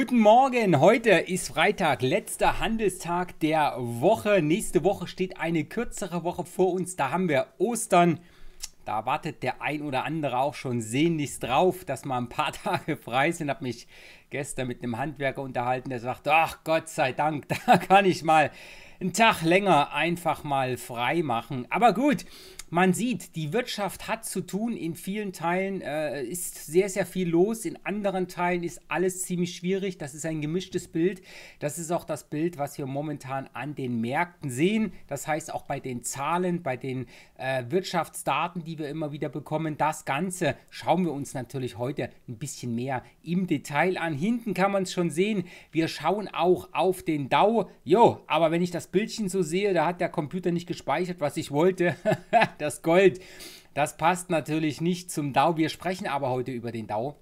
Guten Morgen, heute ist Freitag, letzter Handelstag der Woche. Nächste Woche steht eine kürzere Woche vor uns, da haben wir Ostern. Da wartet der ein oder andere auch schon sehnlichst drauf, dass mal ein paar Tage frei sind. Habe mich gestern mit einem Handwerker unterhalten, der sagt, ach Gott sei Dank, da kann ich mal einen Tag länger einfach mal frei machen. Aber gut, man sieht, die Wirtschaft hat zu tun. In vielen Teilen äh, ist sehr, sehr viel los. In anderen Teilen ist alles ziemlich schwierig. Das ist ein gemischtes Bild. Das ist auch das Bild, was wir momentan an den Märkten sehen. Das heißt, auch bei den Zahlen, bei den äh, Wirtschaftsdaten, die wir immer wieder bekommen. Das Ganze schauen wir uns natürlich heute ein bisschen mehr im Detail an. Hinten kann man es schon sehen. Wir schauen auch auf den DAO. Jo, aber wenn ich das Bildchen so sehe, da hat der Computer nicht gespeichert, was ich wollte. das Gold. Das passt natürlich nicht zum DAO. Wir sprechen aber heute über den DAO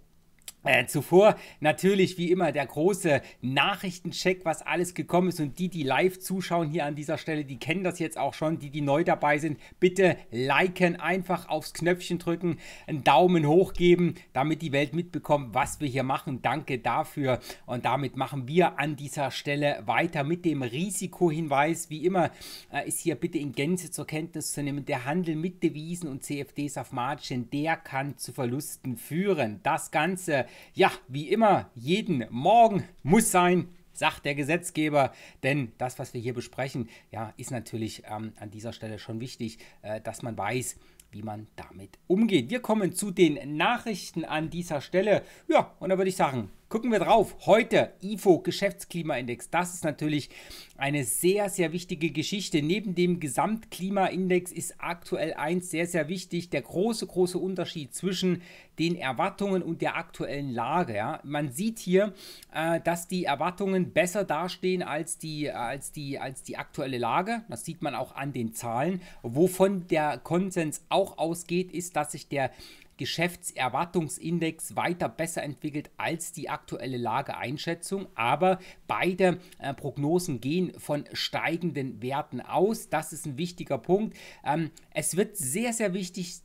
äh, zuvor natürlich wie immer der große Nachrichtencheck, was alles gekommen ist. Und die, die live zuschauen hier an dieser Stelle, die kennen das jetzt auch schon. Die, die neu dabei sind, bitte liken, einfach aufs Knöpfchen drücken, einen Daumen hoch geben, damit die Welt mitbekommt, was wir hier machen. Danke dafür. Und damit machen wir an dieser Stelle weiter mit dem Risikohinweis. Wie immer äh, ist hier bitte in Gänze zur Kenntnis zu nehmen, der Handel mit Devisen und CFDs auf Margin, der kann zu Verlusten führen. Das Ganze ja, wie immer, jeden Morgen muss sein sagt der Gesetzgeber. Denn das, was wir hier besprechen, ja, ist natürlich ähm, an dieser Stelle schon wichtig, äh, dass man weiß, wie man damit umgeht. Wir kommen zu den Nachrichten an dieser Stelle. Ja, und da würde ich sagen, Gucken wir drauf. Heute IFO Geschäftsklimaindex. Das ist natürlich eine sehr, sehr wichtige Geschichte. Neben dem Gesamtklimaindex ist aktuell eins sehr, sehr wichtig. Der große, große Unterschied zwischen den Erwartungen und der aktuellen Lage. Ja. Man sieht hier, äh, dass die Erwartungen besser dastehen als die, als, die, als die aktuelle Lage. Das sieht man auch an den Zahlen. Wovon der Konsens auch ausgeht, ist, dass sich der Geschäftserwartungsindex weiter besser entwickelt als die aktuelle Lageeinschätzung. Aber beide äh, Prognosen gehen von steigenden Werten aus. Das ist ein wichtiger Punkt. Ähm, es wird sehr, sehr wichtig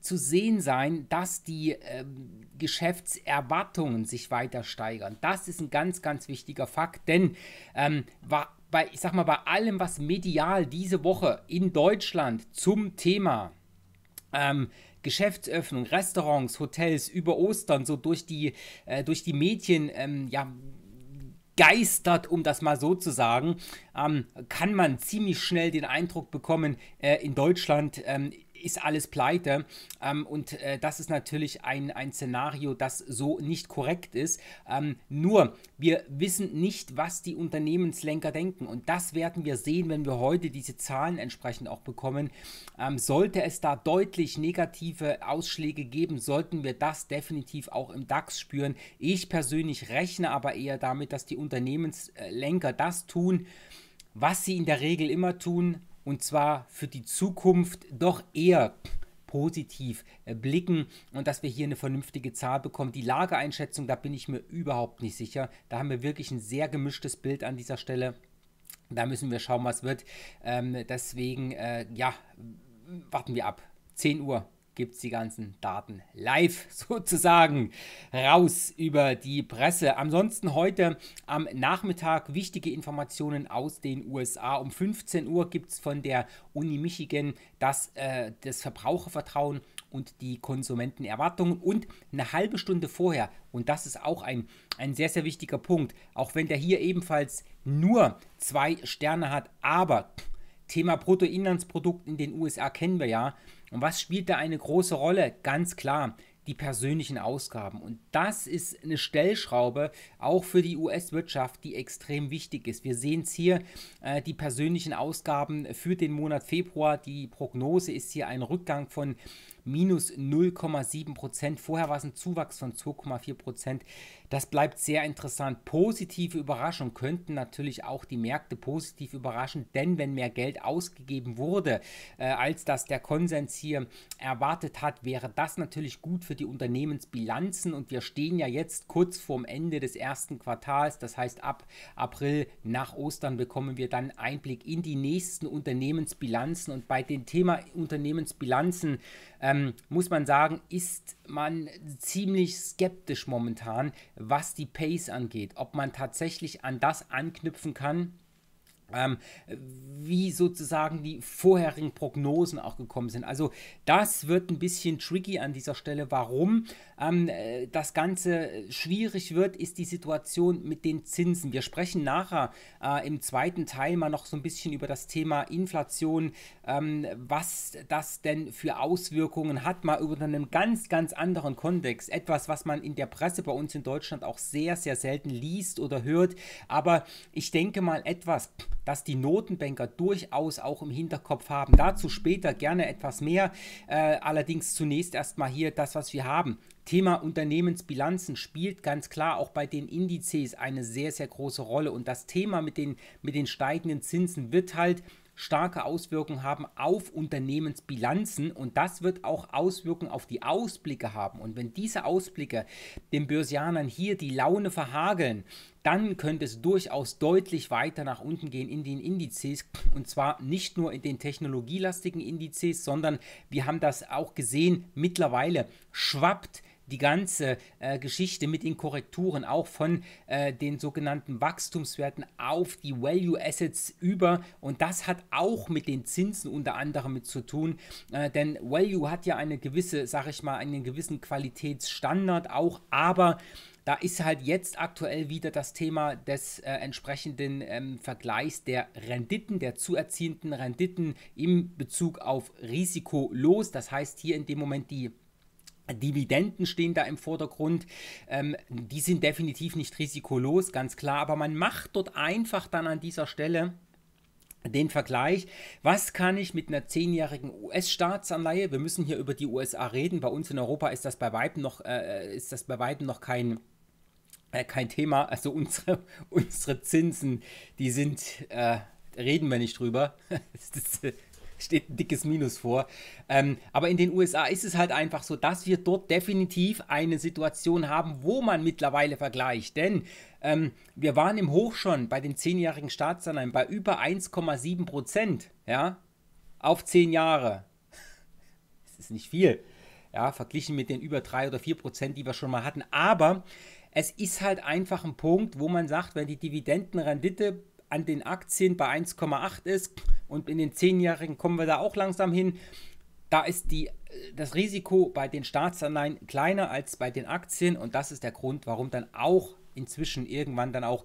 zu sehen sein, dass die äh, Geschäftserwartungen sich weiter steigern. Das ist ein ganz, ganz wichtiger Fakt, denn ähm, war, bei, ich sag mal, bei allem, was medial diese Woche in Deutschland zum Thema ähm, Geschäftsöffnung, Restaurants, Hotels über Ostern so durch die, äh, durch die Medien ähm, ja, geistert, um das mal so zu sagen, ähm, kann man ziemlich schnell den Eindruck bekommen, äh, in Deutschland ähm, ist alles pleite. Ähm, und äh, das ist natürlich ein, ein Szenario, das so nicht korrekt ist. Ähm, nur, wir wissen nicht, was die Unternehmenslenker denken. Und das werden wir sehen, wenn wir heute diese Zahlen entsprechend auch bekommen. Ähm, sollte es da deutlich negative Ausschläge geben, sollten wir das definitiv auch im DAX spüren. Ich persönlich rechne aber eher damit, dass die Unternehmenslenker das tun, was sie in der Regel immer tun, und zwar für die Zukunft doch eher positiv äh, blicken und dass wir hier eine vernünftige Zahl bekommen. Die Lageeinschätzung, da bin ich mir überhaupt nicht sicher. Da haben wir wirklich ein sehr gemischtes Bild an dieser Stelle. Da müssen wir schauen, was wird. Ähm, deswegen, äh, ja, warten wir ab. 10 Uhr gibt es die ganzen Daten live sozusagen raus über die Presse. Ansonsten heute am Nachmittag wichtige Informationen aus den USA. Um 15 Uhr gibt es von der Uni Michigan das, äh, das Verbrauchervertrauen und die Konsumentenerwartungen. Und eine halbe Stunde vorher, und das ist auch ein, ein sehr, sehr wichtiger Punkt, auch wenn der hier ebenfalls nur zwei Sterne hat, aber Thema Bruttoinlandsprodukt in den USA kennen wir ja. Und was spielt da eine große Rolle? Ganz klar, die persönlichen Ausgaben. Und das ist eine Stellschraube auch für die US-Wirtschaft, die extrem wichtig ist. Wir sehen es hier, äh, die persönlichen Ausgaben für den Monat Februar. Die Prognose ist hier ein Rückgang von minus 0,7 Prozent. Vorher war es ein Zuwachs von 2,4 Prozent. Das bleibt sehr interessant. Positive Überraschung könnten natürlich auch die Märkte positiv überraschen, denn wenn mehr Geld ausgegeben wurde, äh, als das der Konsens hier erwartet hat, wäre das natürlich gut für die Unternehmensbilanzen und wir stehen ja jetzt kurz vorm Ende des ersten Quartals, das heißt ab April nach Ostern bekommen wir dann Einblick in die nächsten Unternehmensbilanzen und bei dem Thema Unternehmensbilanzen ähm, muss man sagen, ist man ziemlich skeptisch momentan, was die Pace angeht, ob man tatsächlich an das anknüpfen kann, ähm, wie sozusagen die vorherigen Prognosen auch gekommen sind. Also das wird ein bisschen tricky an dieser Stelle. Warum ähm, äh, das Ganze schwierig wird, ist die Situation mit den Zinsen. Wir sprechen nachher äh, im zweiten Teil mal noch so ein bisschen über das Thema Inflation, ähm, was das denn für Auswirkungen hat, mal über einen ganz, ganz anderen Kontext. Etwas, was man in der Presse bei uns in Deutschland auch sehr, sehr selten liest oder hört. Aber ich denke mal etwas dass die Notenbanker durchaus auch im Hinterkopf haben. Dazu später gerne etwas mehr. Äh, allerdings zunächst erstmal hier das, was wir haben. Thema Unternehmensbilanzen spielt ganz klar auch bei den Indizes eine sehr, sehr große Rolle. Und das Thema mit den, mit den steigenden Zinsen wird halt starke Auswirkungen haben auf Unternehmensbilanzen und das wird auch Auswirkungen auf die Ausblicke haben. Und wenn diese Ausblicke den Börsianern hier die Laune verhageln, dann könnte es durchaus deutlich weiter nach unten gehen in den Indizes und zwar nicht nur in den technologielastigen Indizes, sondern wir haben das auch gesehen, mittlerweile schwappt die ganze äh, Geschichte mit den Korrekturen auch von äh, den sogenannten Wachstumswerten auf die Value Assets über. Und das hat auch mit den Zinsen unter anderem mit zu tun, äh, denn Value hat ja eine gewisse, sag ich mal, einen gewissen Qualitätsstandard auch, aber da ist halt jetzt aktuell wieder das Thema des äh, entsprechenden ähm, Vergleichs der Renditen, der zu erzielenden Renditen im Bezug auf Risiko los. Das heißt hier in dem Moment die Dividenden stehen da im Vordergrund. Ähm, die sind definitiv nicht risikolos, ganz klar. Aber man macht dort einfach dann an dieser Stelle den Vergleich, was kann ich mit einer zehnjährigen US-Staatsanleihe, wir müssen hier über die USA reden, bei uns in Europa ist das bei Weitem noch, äh, ist das bei Weitem noch kein, äh, kein Thema, also unsere, unsere Zinsen, die sind, äh, reden wir nicht drüber, das ist, äh, steht ein dickes Minus vor. Ähm, aber in den USA ist es halt einfach so, dass wir dort definitiv eine Situation haben, wo man mittlerweile vergleicht. Denn ähm, wir waren im Hoch schon bei den zehnjährigen Staatsanleihen bei über 1,7 Prozent, ja, auf zehn Jahre. Das ist nicht viel, ja, verglichen mit den über 3 oder 4 Prozent, die wir schon mal hatten. Aber es ist halt einfach ein Punkt, wo man sagt, wenn die Dividendenrendite an den Aktien bei 1,8 ist und in den 10-Jährigen kommen wir da auch langsam hin. Da ist die, das Risiko bei den Staatsanleihen kleiner als bei den Aktien und das ist der Grund, warum dann auch inzwischen irgendwann dann auch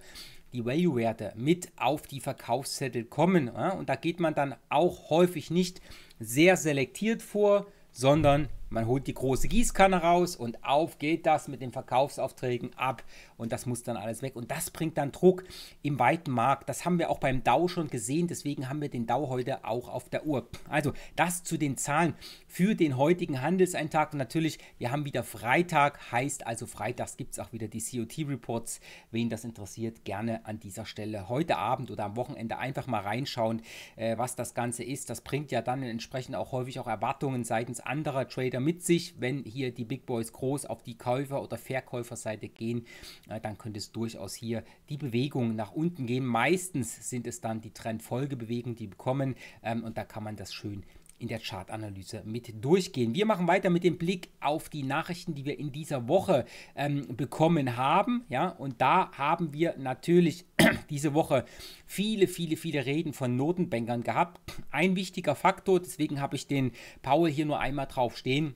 die Value-Werte mit auf die Verkaufszettel kommen. Ja? Und da geht man dann auch häufig nicht sehr selektiert vor, sondern man holt die große Gießkanne raus und auf geht das mit den Verkaufsaufträgen ab und das muss dann alles weg. Und das bringt dann Druck im weiten Markt. Das haben wir auch beim Dow schon gesehen, deswegen haben wir den Dow heute auch auf der Uhr. Also das zu den Zahlen für den heutigen Handelseintag. Und natürlich, wir haben wieder Freitag, heißt also freitags gibt es auch wieder die COT-Reports. Wen das interessiert, gerne an dieser Stelle heute Abend oder am Wochenende einfach mal reinschauen, äh, was das Ganze ist. Das bringt ja dann entsprechend auch häufig auch Erwartungen seitens anderer Trader mit sich, wenn hier die Big Boys groß auf die Käufer- oder Verkäuferseite gehen, äh, dann könnte es durchaus hier die Bewegung nach unten gehen. Meistens sind es dann die Trendfolgebewegungen, die bekommen ähm, und da kann man das schön in der Chartanalyse mit durchgehen. Wir machen weiter mit dem Blick auf die Nachrichten, die wir in dieser Woche ähm, bekommen haben. Ja, und da haben wir natürlich diese Woche viele, viele, viele Reden von Notenbankern gehabt. Ein wichtiger Faktor, deswegen habe ich den Paul hier nur einmal drauf stehen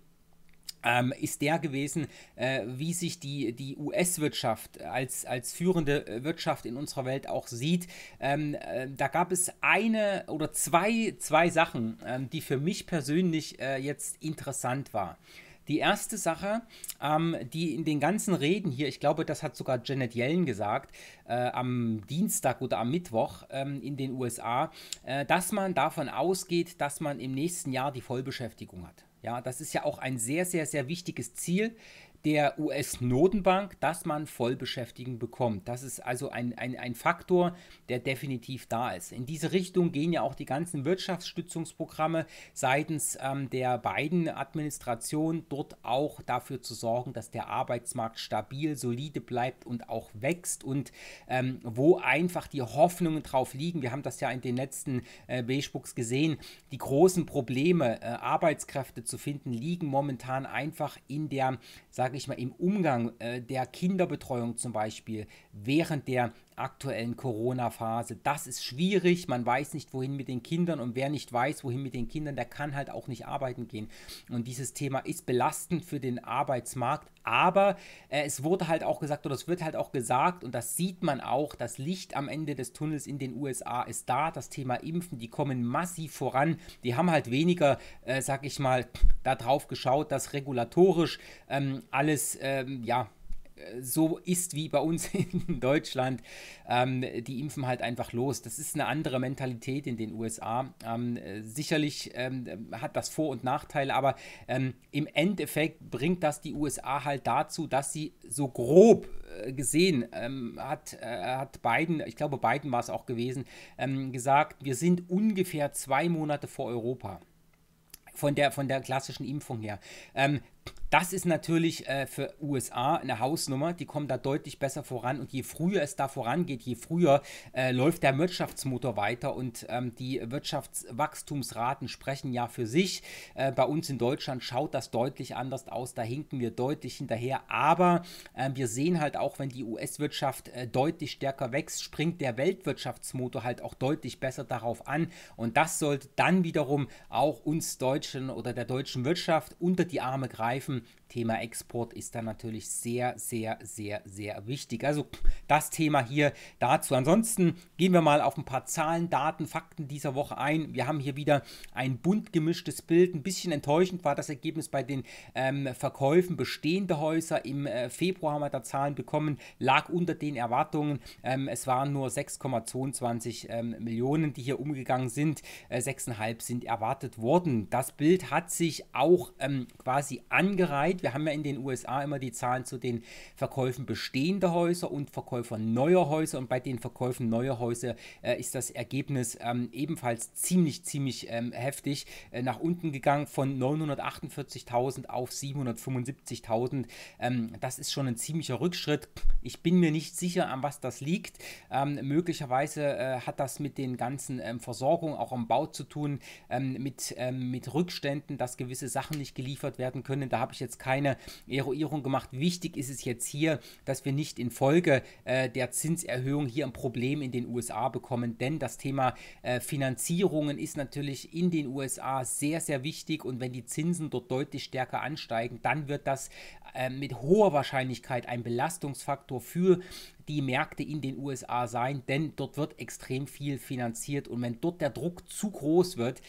ähm, ist der gewesen, äh, wie sich die, die US-Wirtschaft als, als führende äh, Wirtschaft in unserer Welt auch sieht. Ähm, äh, da gab es eine oder zwei, zwei Sachen, ähm, die für mich persönlich äh, jetzt interessant waren. Die erste Sache, ähm, die in den ganzen Reden hier, ich glaube, das hat sogar Janet Yellen gesagt, äh, am Dienstag oder am Mittwoch ähm, in den USA, äh, dass man davon ausgeht, dass man im nächsten Jahr die Vollbeschäftigung hat. Ja, das ist ja auch ein sehr, sehr, sehr wichtiges Ziel, der US-Notenbank, dass man Vollbeschäftigung bekommt. Das ist also ein, ein, ein Faktor, der definitiv da ist. In diese Richtung gehen ja auch die ganzen Wirtschaftsstützungsprogramme seitens ähm, der beiden Administration, dort auch dafür zu sorgen, dass der Arbeitsmarkt stabil, solide bleibt und auch wächst und ähm, wo einfach die Hoffnungen drauf liegen. Wir haben das ja in den letzten äh, Bespucks gesehen. Die großen Probleme, äh, Arbeitskräfte zu finden, liegen momentan einfach in der sage ich mal, im Umgang äh, der Kinderbetreuung zum Beispiel, während der aktuellen Corona-Phase. Das ist schwierig, man weiß nicht, wohin mit den Kindern und wer nicht weiß, wohin mit den Kindern, der kann halt auch nicht arbeiten gehen. Und dieses Thema ist belastend für den Arbeitsmarkt, aber äh, es wurde halt auch gesagt oder es wird halt auch gesagt und das sieht man auch, das Licht am Ende des Tunnels in den USA ist da, das Thema Impfen, die kommen massiv voran, die haben halt weniger, äh, sag ich mal, darauf geschaut, dass regulatorisch ähm, alles, ähm, ja, so ist wie bei uns in Deutschland. Ähm, die impfen halt einfach los. Das ist eine andere Mentalität in den USA. Ähm, sicherlich ähm, hat das Vor- und Nachteile, aber ähm, im Endeffekt bringt das die USA halt dazu, dass sie so grob äh, gesehen ähm, hat, äh, hat Biden, ich glaube Biden war es auch gewesen, ähm, gesagt, wir sind ungefähr zwei Monate vor Europa. Von der, von der klassischen Impfung her das ist natürlich äh, für USA eine Hausnummer. Die kommen da deutlich besser voran. Und je früher es da vorangeht, je früher äh, läuft der Wirtschaftsmotor weiter. Und ähm, die Wirtschaftswachstumsraten sprechen ja für sich. Äh, bei uns in Deutschland schaut das deutlich anders aus. Da hinken wir deutlich hinterher. Aber ähm, wir sehen halt auch, wenn die US-Wirtschaft äh, deutlich stärker wächst, springt der Weltwirtschaftsmotor halt auch deutlich besser darauf an. Und das sollte dann wiederum auch uns Deutschen oder der deutschen Wirtschaft unter die Arme greifen diesem Thema Export ist dann natürlich sehr, sehr, sehr, sehr wichtig. Also das Thema hier dazu. Ansonsten gehen wir mal auf ein paar Zahlen, Daten, Fakten dieser Woche ein. Wir haben hier wieder ein bunt gemischtes Bild. Ein bisschen enttäuschend war das Ergebnis bei den ähm, Verkäufen bestehender Häuser. Im äh, Februar haben wir da Zahlen bekommen, lag unter den Erwartungen. Ähm, es waren nur 6,22 ähm, Millionen, die hier umgegangen sind. Äh, 6,5 sind erwartet worden. Das Bild hat sich auch ähm, quasi angereichert bereit. Wir haben ja in den USA immer die Zahlen zu den Verkäufen bestehender Häuser und Verkäufern neuer Häuser. Und bei den Verkäufen neuer Häuser äh, ist das Ergebnis ähm, ebenfalls ziemlich, ziemlich ähm, heftig äh, nach unten gegangen von 948.000 auf 775.000. Ähm, das ist schon ein ziemlicher Rückschritt. Ich bin mir nicht sicher, an was das liegt. Ähm, möglicherweise äh, hat das mit den ganzen ähm, Versorgungen auch am Bau zu tun, ähm, mit, mit Rückständen, dass gewisse Sachen nicht geliefert werden können. Da habe ich ich jetzt keine Eruierung gemacht. Wichtig ist es jetzt hier, dass wir nicht infolge äh, der Zinserhöhung hier ein Problem in den USA bekommen, denn das Thema äh, Finanzierungen ist natürlich in den USA sehr, sehr wichtig und wenn die Zinsen dort deutlich stärker ansteigen, dann wird das äh, mit hoher Wahrscheinlichkeit ein Belastungsfaktor für die Märkte in den USA sein, denn dort wird extrem viel finanziert und wenn dort der Druck zu groß wird,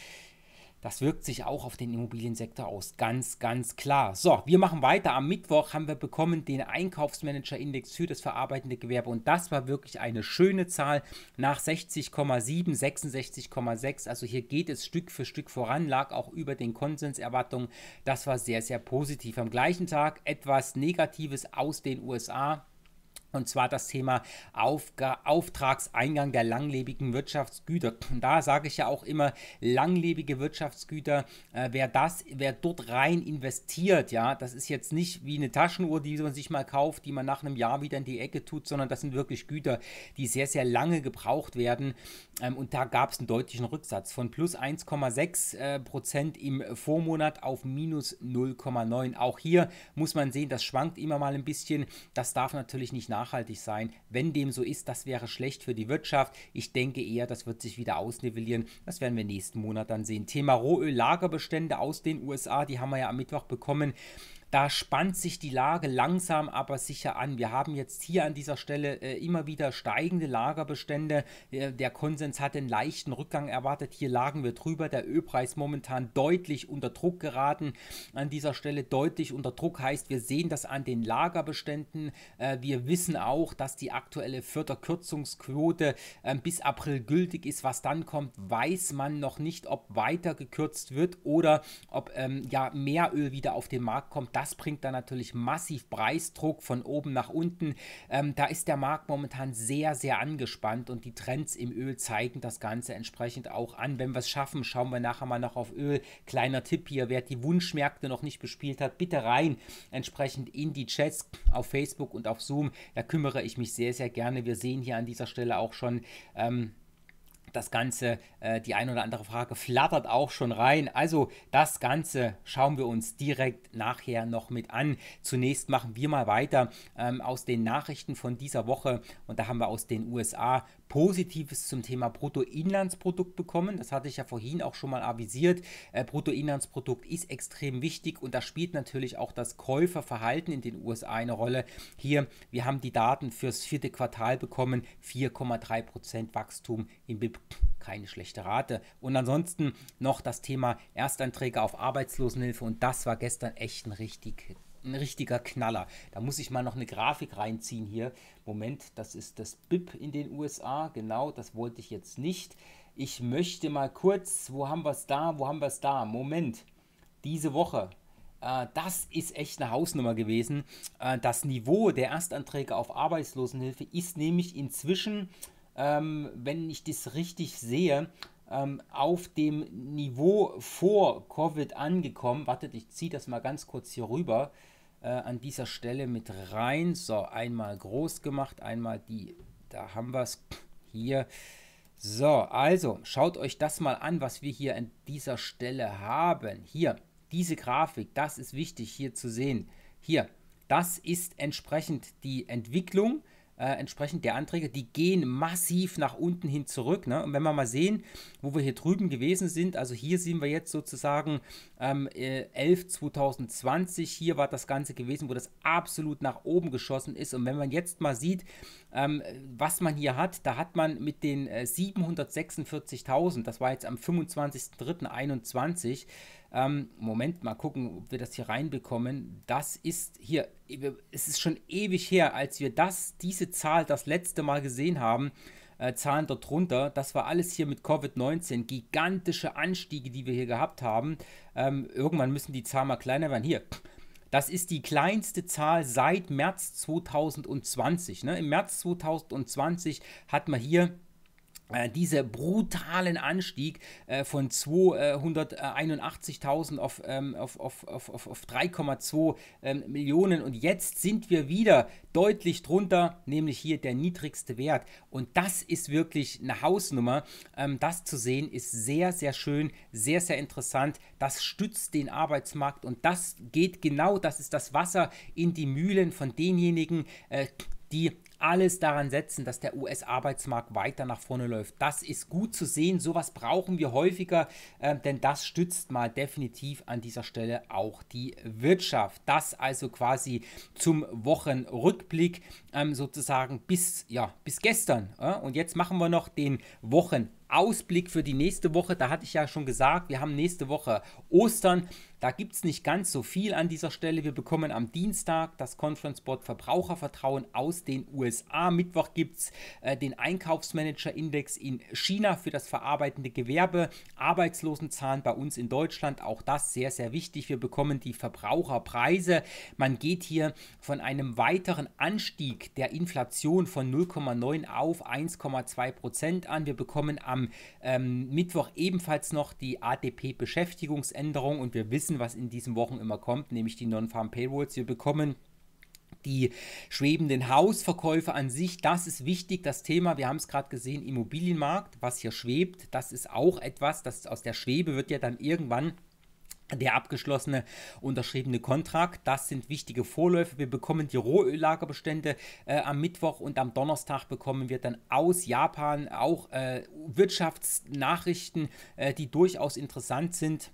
das wirkt sich auch auf den Immobiliensektor aus, ganz, ganz klar. So, wir machen weiter. Am Mittwoch haben wir bekommen den Einkaufsmanager-Index für das verarbeitende Gewerbe und das war wirklich eine schöne Zahl nach 60,7, 66,6. Also hier geht es Stück für Stück voran, lag auch über den Konsenserwartungen. Das war sehr, sehr positiv. Am gleichen Tag etwas Negatives aus den USA. Und zwar das Thema Aufga Auftragseingang der langlebigen Wirtschaftsgüter. Und da sage ich ja auch immer, langlebige Wirtschaftsgüter, äh, wer das, wer dort rein investiert, ja, das ist jetzt nicht wie eine Taschenuhr, die man sich mal kauft, die man nach einem Jahr wieder in die Ecke tut, sondern das sind wirklich Güter, die sehr, sehr lange gebraucht werden. Ähm, und da gab es einen deutlichen Rücksatz von plus 1,6 äh, Prozent im Vormonat auf minus 0,9. Auch hier muss man sehen, das schwankt immer mal ein bisschen. Das darf natürlich nicht nach nachhaltig sein. Wenn dem so ist, das wäre schlecht für die Wirtschaft. Ich denke eher, das wird sich wieder ausnivellieren. Das werden wir nächsten Monat dann sehen. Thema Rohöl-Lagerbestände aus den USA, die haben wir ja am Mittwoch bekommen da spannt sich die Lage langsam aber sicher an. Wir haben jetzt hier an dieser Stelle äh, immer wieder steigende Lagerbestände. Äh, der Konsens hat einen leichten Rückgang erwartet. Hier lagen wir drüber. Der Ölpreis momentan deutlich unter Druck geraten. An dieser Stelle deutlich unter Druck heißt, wir sehen das an den Lagerbeständen. Äh, wir wissen auch, dass die aktuelle Förderkürzungsquote äh, bis April gültig ist. Was dann kommt, weiß man noch nicht, ob weiter gekürzt wird oder ob ähm, ja, mehr Öl wieder auf den Markt kommt das bringt dann natürlich massiv Preisdruck von oben nach unten. Ähm, da ist der Markt momentan sehr, sehr angespannt und die Trends im Öl zeigen das Ganze entsprechend auch an. Wenn wir es schaffen, schauen wir nachher mal noch auf Öl. Kleiner Tipp hier, wer die Wunschmärkte noch nicht bespielt hat, bitte rein entsprechend in die Chats auf Facebook und auf Zoom. Da kümmere ich mich sehr, sehr gerne. Wir sehen hier an dieser Stelle auch schon ähm, das Ganze, äh, die ein oder andere Frage flattert auch schon rein. Also das Ganze schauen wir uns direkt nachher noch mit an. Zunächst machen wir mal weiter ähm, aus den Nachrichten von dieser Woche und da haben wir aus den USA Positives zum Thema Bruttoinlandsprodukt bekommen. Das hatte ich ja vorhin auch schon mal avisiert. Äh, Bruttoinlandsprodukt ist extrem wichtig und da spielt natürlich auch das Käuferverhalten in den USA eine Rolle. Hier, wir haben die Daten fürs vierte Quartal bekommen, 4,3% Wachstum im BIP. Keine schlechte Rate. Und ansonsten noch das Thema Erstanträge auf Arbeitslosenhilfe und das war gestern echt ein richtig ein richtiger Knaller. Da muss ich mal noch eine Grafik reinziehen hier. Moment, das ist das BIP in den USA. Genau, das wollte ich jetzt nicht. Ich möchte mal kurz, wo haben wir es da? Wo haben wir es da? Moment, diese Woche. Äh, das ist echt eine Hausnummer gewesen. Äh, das Niveau der Erstanträge auf Arbeitslosenhilfe ist nämlich inzwischen, ähm, wenn ich das richtig sehe, ähm, auf dem Niveau vor Covid angekommen. Wartet, ich ziehe das mal ganz kurz hier rüber äh, an dieser Stelle mit rein. So, einmal groß gemacht, einmal die, da haben wir es hier. So, also schaut euch das mal an, was wir hier an dieser Stelle haben. Hier, diese Grafik, das ist wichtig hier zu sehen. Hier, das ist entsprechend die Entwicklung äh, entsprechend der Anträge, die gehen massiv nach unten hin zurück. Ne? Und wenn wir mal sehen, wo wir hier drüben gewesen sind, also hier sehen wir jetzt sozusagen ähm, 11 äh, 2020, hier war das Ganze gewesen, wo das absolut nach oben geschossen ist. Und wenn man jetzt mal sieht, ähm, was man hier hat, da hat man mit den äh, 746.000, das war jetzt am 25.03.2021, ähm, Moment, mal gucken, ob wir das hier reinbekommen. Das ist hier, es ist schon ewig her, als wir das, diese Zahl das letzte Mal gesehen haben. Äh, Zahlen dort drunter. Das war alles hier mit Covid-19. Gigantische Anstiege, die wir hier gehabt haben. Ähm, irgendwann müssen die Zahlen mal kleiner werden. Hier, das ist die kleinste Zahl seit März 2020. Ne? Im März 2020 hat man hier dieser brutalen Anstieg von 281.000 auf, auf, auf, auf, auf 3,2 Millionen. Und jetzt sind wir wieder deutlich drunter, nämlich hier der niedrigste Wert. Und das ist wirklich eine Hausnummer. das zu sehen ist sehr, sehr schön, sehr, sehr interessant. Das stützt den Arbeitsmarkt und das geht genau, das ist das Wasser in die Mühlen von denjenigen, die alles daran setzen, dass der US-Arbeitsmarkt weiter nach vorne läuft. Das ist gut zu sehen. Sowas brauchen wir häufiger, äh, denn das stützt mal definitiv an dieser Stelle auch die Wirtschaft. Das also quasi zum Wochenrückblick ähm, sozusagen bis, ja, bis gestern. Äh? Und jetzt machen wir noch den Wochenrückblick. Ausblick für die nächste Woche. Da hatte ich ja schon gesagt, wir haben nächste Woche Ostern. Da gibt es nicht ganz so viel an dieser Stelle. Wir bekommen am Dienstag das Conference Board Verbrauchervertrauen aus den USA. Mittwoch gibt es äh, den Einkaufsmanager-Index in China für das verarbeitende Gewerbe. Arbeitslosenzahlen bei uns in Deutschland, auch das sehr, sehr wichtig. Wir bekommen die Verbraucherpreise. Man geht hier von einem weiteren Anstieg der Inflation von 0,9 auf 1,2 Prozent an. Wir bekommen am am ähm, Mittwoch ebenfalls noch die ATP-Beschäftigungsänderung und wir wissen, was in diesen Wochen immer kommt, nämlich die Non-Farm Payrolls. Wir bekommen die schwebenden Hausverkäufe an sich, das ist wichtig, das Thema, wir haben es gerade gesehen, Immobilienmarkt, was hier schwebt, das ist auch etwas, das aus der Schwebe wird ja dann irgendwann der abgeschlossene unterschriebene Kontrakt. Das sind wichtige Vorläufe. Wir bekommen die Rohöllagerbestände äh, am Mittwoch und am Donnerstag bekommen wir dann aus Japan auch äh, Wirtschaftsnachrichten, äh, die durchaus interessant sind.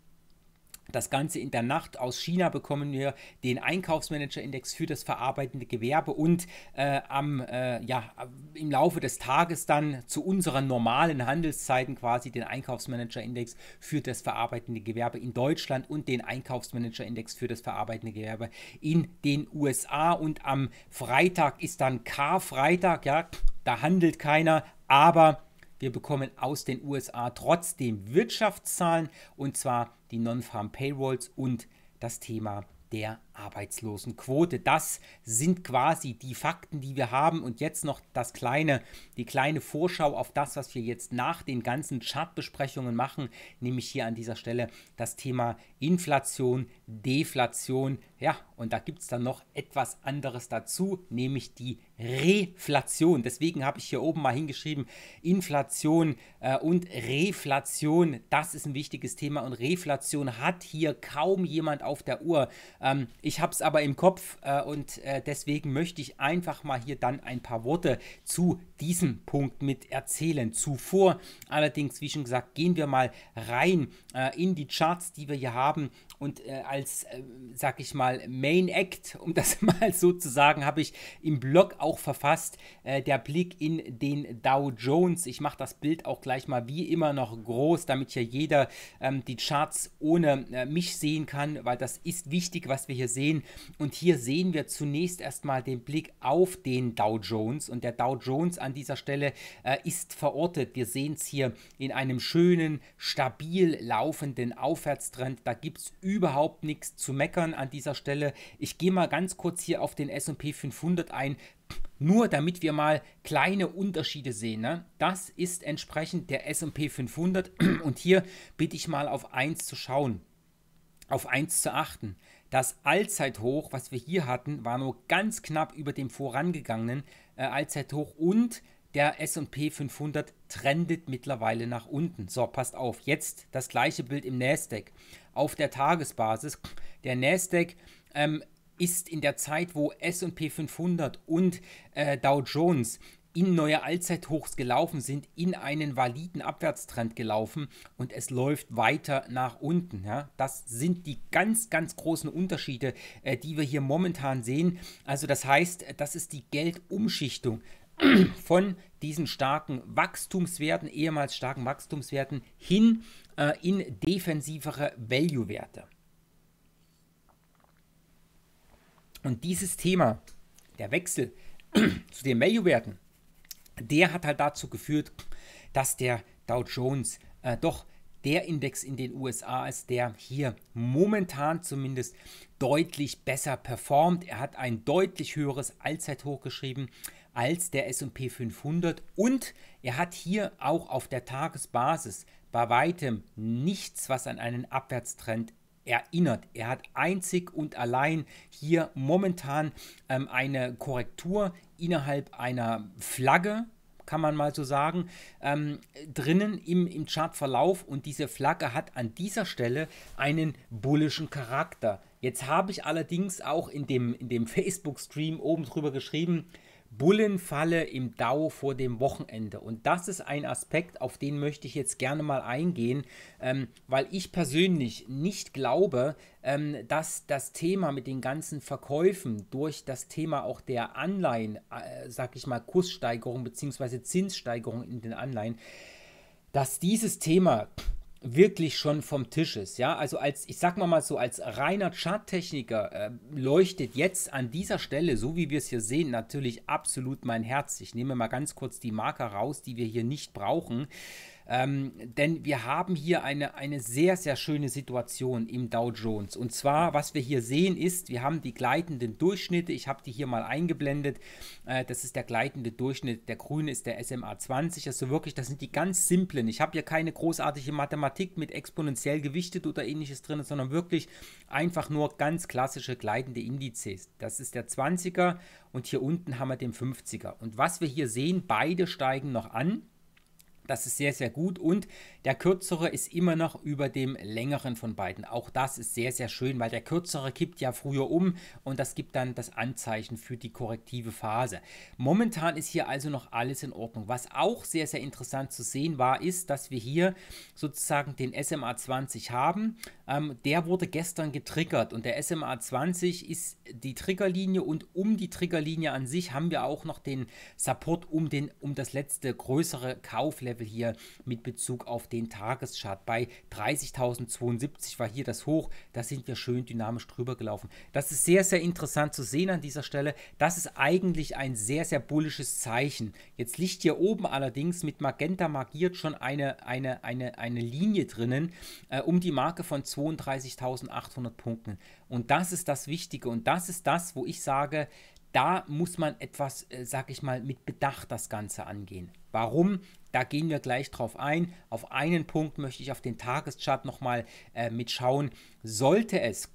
Das Ganze in der Nacht aus China bekommen wir den Einkaufsmanager-Index für das verarbeitende Gewerbe und äh, am, äh, ja, im Laufe des Tages dann zu unseren normalen Handelszeiten quasi den Einkaufsmanager-Index für das verarbeitende Gewerbe in Deutschland und den Einkaufsmanager-Index für das verarbeitende Gewerbe in den USA. Und am Freitag ist dann Karfreitag, ja, da handelt keiner, aber wir bekommen aus den USA trotzdem Wirtschaftszahlen und zwar die Non-Farm Payrolls und das Thema der Arbeitslosenquote. Das sind quasi die Fakten, die wir haben. Und jetzt noch das kleine, die kleine Vorschau auf das, was wir jetzt nach den ganzen Chartbesprechungen machen, nämlich hier an dieser Stelle das Thema Inflation, Deflation. Ja, und da gibt es dann noch etwas anderes dazu, nämlich die Reflation. Deswegen habe ich hier oben mal hingeschrieben, Inflation äh, und Reflation, das ist ein wichtiges Thema. Und Reflation hat hier kaum jemand auf der Uhr. Ähm, ich habe es aber im Kopf äh, und äh, deswegen möchte ich einfach mal hier dann ein paar Worte zu diesem Punkt mit erzählen. Zuvor allerdings, wie schon gesagt, gehen wir mal rein äh, in die Charts, die wir hier haben und äh, als, äh, sag ich mal, Main Act, um das mal so zu sagen, habe ich im Blog auch verfasst, äh, der Blick in den Dow Jones. Ich mache das Bild auch gleich mal wie immer noch groß, damit hier jeder ähm, die Charts ohne äh, mich sehen kann, weil das ist wichtig, was wir hier sehen. Und hier sehen wir zunächst erstmal den Blick auf den Dow Jones. Und der Dow Jones an dieser Stelle äh, ist verortet. Wir sehen es hier in einem schönen, stabil laufenden Aufwärtstrend. Da gibt es überhaupt nichts zu meckern an dieser Stelle. Ich gehe mal ganz kurz hier auf den SP 500 ein, nur damit wir mal kleine Unterschiede sehen. Ne? Das ist entsprechend der SP 500 und hier bitte ich mal auf 1 zu schauen, auf 1 zu achten. Das Allzeithoch, was wir hier hatten, war nur ganz knapp über dem vorangegangenen äh, Allzeithoch und der S&P 500 trendet mittlerweile nach unten. So, passt auf. Jetzt das gleiche Bild im Nasdaq auf der Tagesbasis. Der Nasdaq ähm, ist in der Zeit, wo SP 500 und äh, Dow Jones in neue Allzeithochs gelaufen sind, in einen validen Abwärtstrend gelaufen und es läuft weiter nach unten. Ja? Das sind die ganz, ganz großen Unterschiede, äh, die wir hier momentan sehen. Also das heißt, das ist die Geldumschichtung von diesen starken Wachstumswerten, ehemals starken Wachstumswerten hin äh, in defensivere Value-Werte. Und dieses Thema, der Wechsel zu den Value-Werten, der hat halt dazu geführt, dass der Dow Jones äh, doch der Index in den USA ist, der hier momentan zumindest deutlich besser performt. Er hat ein deutlich höheres Allzeithoch geschrieben als der SP 500 und er hat hier auch auf der Tagesbasis bei weitem nichts, was an einen Abwärtstrend erinnert. Er hat einzig und allein hier momentan ähm, eine Korrektur innerhalb einer Flagge, kann man mal so sagen, ähm, drinnen im, im Chartverlauf und diese Flagge hat an dieser Stelle einen bullischen Charakter. Jetzt habe ich allerdings auch in dem, in dem Facebook-Stream oben drüber geschrieben, Bullenfalle im DAO vor dem Wochenende. Und das ist ein Aspekt, auf den möchte ich jetzt gerne mal eingehen, ähm, weil ich persönlich nicht glaube, ähm, dass das Thema mit den ganzen Verkäufen durch das Thema auch der Anleihen, äh, sag ich mal, Kurssteigerung bzw. Zinssteigerung in den Anleihen, dass dieses Thema wirklich schon vom Tisch ist. Ja, also als ich sag mal so als reiner Charttechniker äh, leuchtet jetzt an dieser Stelle, so wie wir es hier sehen, natürlich absolut mein Herz. Ich nehme mal ganz kurz die Marker raus, die wir hier nicht brauchen. Ähm, denn wir haben hier eine, eine sehr, sehr schöne Situation im Dow Jones. Und zwar, was wir hier sehen, ist, wir haben die gleitenden Durchschnitte. Ich habe die hier mal eingeblendet. Äh, das ist der gleitende Durchschnitt. Der grüne ist der SMA 20. Also wirklich, das sind die ganz simplen. Ich habe hier keine großartige Mathematik mit exponentiell gewichtet oder ähnliches drin, sondern wirklich einfach nur ganz klassische gleitende Indizes. Das ist der 20er und hier unten haben wir den 50er. Und was wir hier sehen, beide steigen noch an. Das ist sehr, sehr gut und der kürzere ist immer noch über dem längeren von beiden. Auch das ist sehr, sehr schön, weil der kürzere kippt ja früher um und das gibt dann das Anzeichen für die korrektive Phase. Momentan ist hier also noch alles in Ordnung. Was auch sehr, sehr interessant zu sehen war, ist, dass wir hier sozusagen den SMA 20 haben ähm, der wurde gestern getriggert und der SMA 20 ist die Triggerlinie und um die Triggerlinie an sich haben wir auch noch den Support um, den, um das letzte größere Kauflevel hier mit Bezug auf den Tageschart. Bei 30.072 war hier das Hoch, da sind wir schön dynamisch drüber gelaufen. Das ist sehr, sehr interessant zu sehen an dieser Stelle. Das ist eigentlich ein sehr, sehr bullisches Zeichen. Jetzt liegt hier oben allerdings mit Magenta markiert schon eine, eine, eine, eine Linie drinnen äh, um die Marke von 2,5 32.800 Punkten. Und das ist das Wichtige und das ist das, wo ich sage, da muss man etwas, äh, sag ich mal, mit Bedacht das Ganze angehen. Warum? Da gehen wir gleich drauf ein. Auf einen Punkt möchte ich auf den Tageschart nochmal äh, mitschauen. Sollte es,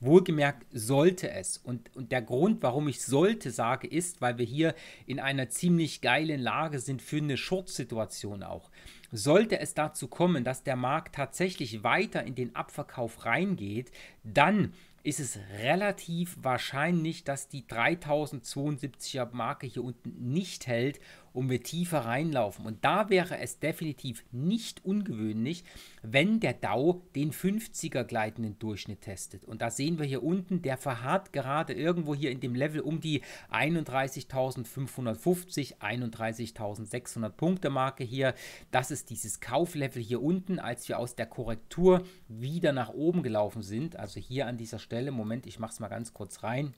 wohlgemerkt, sollte es. Und, und der Grund, warum ich sollte sage, ist, weil wir hier in einer ziemlich geilen Lage sind für eine Short-Situation auch. Sollte es dazu kommen, dass der Markt tatsächlich weiter in den Abverkauf reingeht, dann ist es relativ wahrscheinlich, dass die 3072er Marke hier unten nicht hält und wir tiefer reinlaufen. Und da wäre es definitiv nicht ungewöhnlich, wenn der Dow den 50er gleitenden Durchschnitt testet. Und da sehen wir hier unten, der verharrt gerade irgendwo hier in dem Level um die 31.550, 31.600 Punkte Marke hier. Das ist dieses Kauflevel hier unten, als wir aus der Korrektur wieder nach oben gelaufen sind. Also hier an dieser Stelle, Moment, ich mache es mal ganz kurz rein.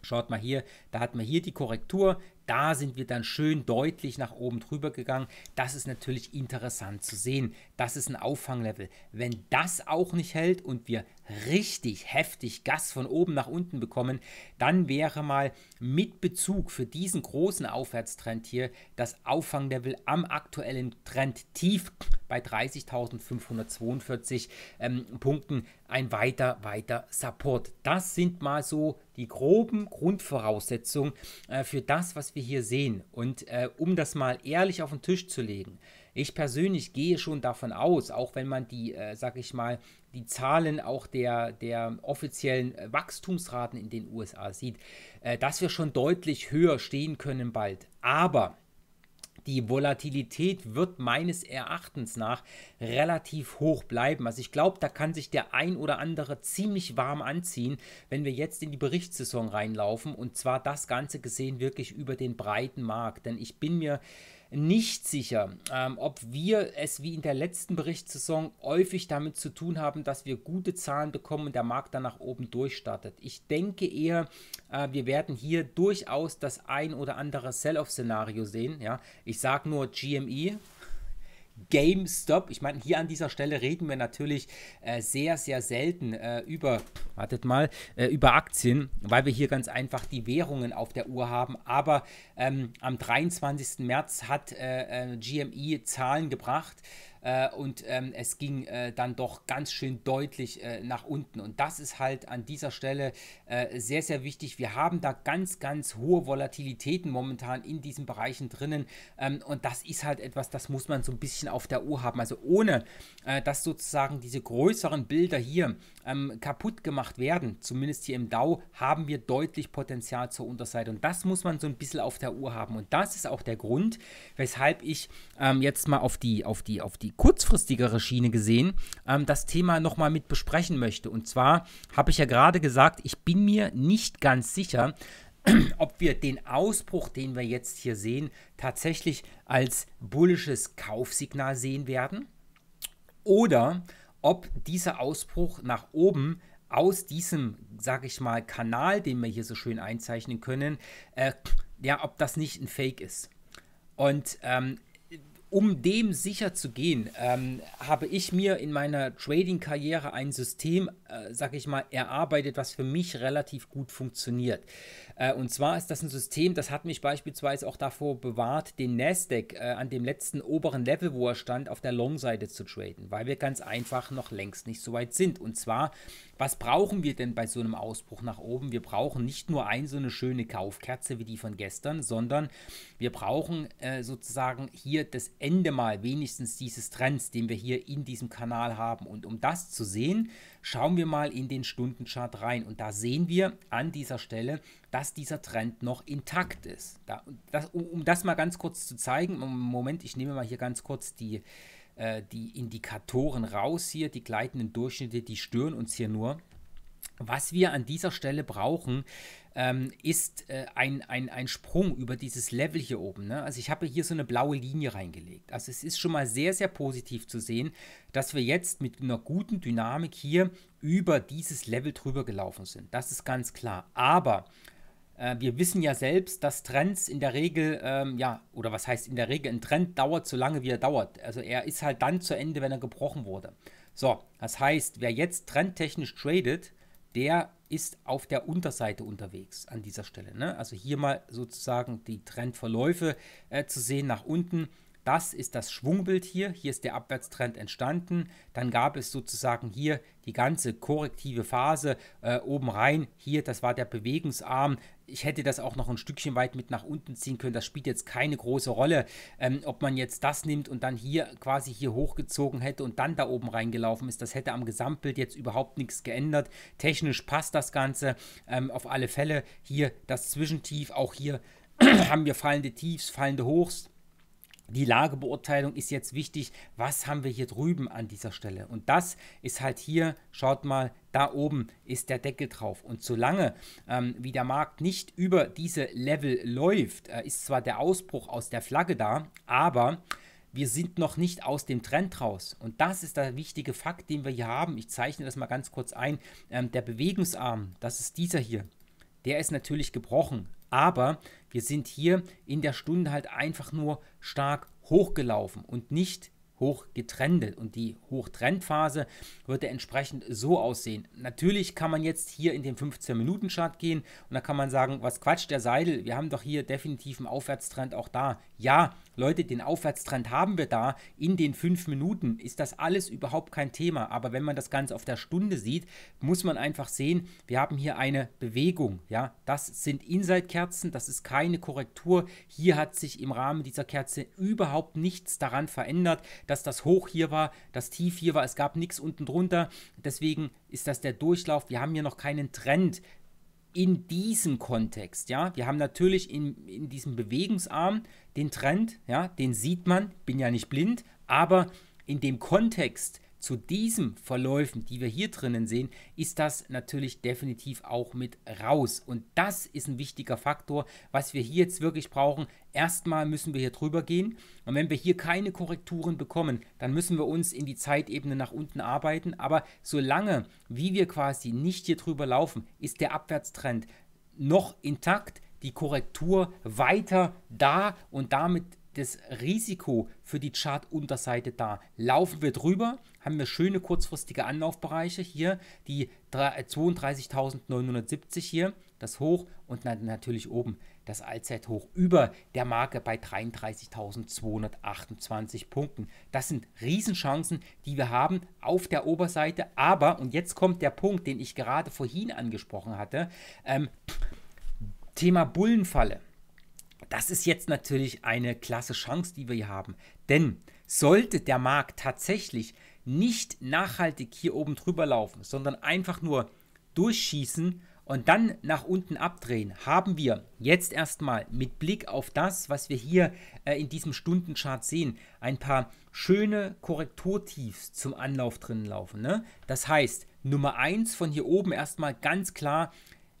Schaut mal hier, da hat man hier die Korrektur, da sind wir dann schön deutlich nach oben drüber gegangen. Das ist natürlich interessant zu sehen. Das ist ein Auffanglevel. Wenn das auch nicht hält und wir richtig heftig Gas von oben nach unten bekommen, dann wäre mal mit Bezug für diesen großen Aufwärtstrend hier das Auffanglevel am aktuellen Trend tief bei 30.542 ähm, Punkten ein weiter, weiter Support. Das sind mal so die groben Grundvoraussetzungen äh, für das, was wir hier sehen. Und äh, um das mal ehrlich auf den Tisch zu legen, ich persönlich gehe schon davon aus, auch wenn man die, äh, sag ich mal, die Zahlen auch der, der offiziellen äh, Wachstumsraten in den USA sieht, äh, dass wir schon deutlich höher stehen können bald. Aber die Volatilität wird meines Erachtens nach relativ hoch bleiben. Also ich glaube, da kann sich der ein oder andere ziemlich warm anziehen, wenn wir jetzt in die Berichtssaison reinlaufen und zwar das Ganze gesehen wirklich über den breiten Markt. Denn ich bin mir nicht sicher, ähm, ob wir es wie in der letzten Berichtssaison häufig damit zu tun haben, dass wir gute Zahlen bekommen und der Markt dann nach oben durchstartet. Ich denke eher, äh, wir werden hier durchaus das ein oder andere Sell-off-Szenario sehen. Ja? Ich sage nur GME, GameStop. Ich meine, hier an dieser Stelle reden wir natürlich äh, sehr, sehr selten äh, über, wartet mal, äh, über Aktien, weil wir hier ganz einfach die Währungen auf der Uhr haben. Aber ähm, am 23. März hat äh, äh, GME Zahlen gebracht. Äh, und ähm, es ging äh, dann doch ganz schön deutlich äh, nach unten. Und das ist halt an dieser Stelle äh, sehr, sehr wichtig. Wir haben da ganz, ganz hohe Volatilitäten momentan in diesen Bereichen drinnen. Ähm, und das ist halt etwas, das muss man so ein bisschen auf der Uhr haben. Also ohne, äh, dass sozusagen diese größeren Bilder hier ähm, kaputt gemacht werden, zumindest hier im DAO, haben wir deutlich Potenzial zur Unterseite. Und das muss man so ein bisschen auf der Uhr haben. Und das ist auch der Grund, weshalb ich ähm, jetzt mal auf die, auf, die, auf die kurzfristigere Schiene gesehen ähm, das Thema nochmal mit besprechen möchte. Und zwar habe ich ja gerade gesagt, ich bin mir nicht ganz sicher, ob wir den Ausbruch, den wir jetzt hier sehen, tatsächlich als bullisches Kaufsignal sehen werden oder ob dieser Ausbruch nach oben aus diesem, sage ich mal, Kanal, den wir hier so schön einzeichnen können, äh, ja, ob das nicht ein Fake ist. Und ähm, um dem sicher zu gehen, ähm, habe ich mir in meiner Trading-Karriere ein System, äh, sag ich mal, erarbeitet, was für mich relativ gut funktioniert. Äh, und zwar ist das ein System, das hat mich beispielsweise auch davor bewahrt, den Nasdaq äh, an dem letzten oberen Level, wo er stand, auf der Long-Seite zu traden, weil wir ganz einfach noch längst nicht so weit sind. Und zwar, was brauchen wir denn bei so einem Ausbruch nach oben? Wir brauchen nicht nur ein so eine schöne Kaufkerze wie die von gestern, sondern wir brauchen äh, sozusagen hier das Ende mal wenigstens dieses Trends, den wir hier in diesem Kanal haben. Und um das zu sehen, Schauen wir mal in den Stundenchart rein und da sehen wir an dieser Stelle, dass dieser Trend noch intakt ist. Da, das, um das mal ganz kurz zu zeigen, Moment, ich nehme mal hier ganz kurz die, äh, die Indikatoren raus hier, die gleitenden Durchschnitte, die stören uns hier nur. Was wir an dieser Stelle brauchen, ähm, ist äh, ein, ein, ein Sprung über dieses Level hier oben. Ne? Also ich habe hier so eine blaue Linie reingelegt. Also es ist schon mal sehr, sehr positiv zu sehen, dass wir jetzt mit einer guten Dynamik hier über dieses Level drüber gelaufen sind. Das ist ganz klar. Aber äh, wir wissen ja selbst, dass Trends in der Regel, ähm, ja, oder was heißt in der Regel, ein Trend dauert so lange, wie er dauert. Also er ist halt dann zu Ende, wenn er gebrochen wurde. So, das heißt, wer jetzt trendtechnisch tradet, der ist auf der Unterseite unterwegs an dieser Stelle. Ne? Also hier mal sozusagen die Trendverläufe äh, zu sehen nach unten. Das ist das Schwungbild hier. Hier ist der Abwärtstrend entstanden. Dann gab es sozusagen hier die ganze korrektive Phase äh, oben rein. Hier, das war der Bewegungsarm ich hätte das auch noch ein Stückchen weit mit nach unten ziehen können. Das spielt jetzt keine große Rolle, ähm, ob man jetzt das nimmt und dann hier quasi hier hochgezogen hätte und dann da oben reingelaufen ist. Das hätte am Gesamtbild jetzt überhaupt nichts geändert. Technisch passt das Ganze ähm, auf alle Fälle. Hier das Zwischentief, auch hier haben wir fallende Tiefs, fallende Hochs die Lagebeurteilung ist jetzt wichtig, was haben wir hier drüben an dieser Stelle? Und das ist halt hier, schaut mal, da oben ist der Deckel drauf. Und solange ähm, wie der Markt nicht über diese Level läuft, äh, ist zwar der Ausbruch aus der Flagge da, aber wir sind noch nicht aus dem Trend raus. Und das ist der wichtige Fakt, den wir hier haben. Ich zeichne das mal ganz kurz ein. Ähm, der Bewegungsarm, das ist dieser hier, der ist natürlich gebrochen. Aber wir sind hier in der Stunde halt einfach nur stark hochgelaufen und nicht hochgetrendet. und die Hochtrendphase würde entsprechend so aussehen. Natürlich kann man jetzt hier in den 15-Minuten-Chart gehen und da kann man sagen, was quatscht der Seidel, wir haben doch hier definitiv einen Aufwärtstrend auch da. Ja, Leute, den Aufwärtstrend haben wir da in den fünf Minuten, ist das alles überhaupt kein Thema. Aber wenn man das Ganze auf der Stunde sieht, muss man einfach sehen, wir haben hier eine Bewegung. Ja, das sind Inside-Kerzen, das ist keine Korrektur. Hier hat sich im Rahmen dieser Kerze überhaupt nichts daran verändert, dass das Hoch hier war, das Tief hier war. Es gab nichts unten drunter. Deswegen ist das der Durchlauf. Wir haben hier noch keinen Trend in diesem Kontext, ja, wir haben natürlich in, in diesem Bewegungsarm den Trend, ja, den sieht man, bin ja nicht blind, aber in dem Kontext zu diesen Verläufen, die wir hier drinnen sehen, ist das natürlich definitiv auch mit raus. Und das ist ein wichtiger Faktor, was wir hier jetzt wirklich brauchen. Erstmal müssen wir hier drüber gehen. Und wenn wir hier keine Korrekturen bekommen, dann müssen wir uns in die Zeitebene nach unten arbeiten. Aber solange, wie wir quasi nicht hier drüber laufen, ist der Abwärtstrend noch intakt, die Korrektur weiter da und damit das Risiko für die Chartunterseite da. Laufen wir drüber, haben wir schöne kurzfristige Anlaufbereiche hier, die 32.970 äh, hier, das Hoch und natürlich oben das Allzeithoch über der Marke bei 33.228 Punkten. Das sind Riesenchancen, die wir haben auf der Oberseite. Aber, und jetzt kommt der Punkt, den ich gerade vorhin angesprochen hatte, ähm, Thema Bullenfalle. Das ist jetzt natürlich eine klasse Chance, die wir hier haben. Denn sollte der Markt tatsächlich nicht nachhaltig hier oben drüber laufen, sondern einfach nur durchschießen und dann nach unten abdrehen, haben wir jetzt erstmal mit Blick auf das, was wir hier äh, in diesem Stundenchart sehen, ein paar schöne Korrekturtiefs zum Anlauf drin laufen. Ne? Das heißt, Nummer 1 von hier oben erstmal ganz klar,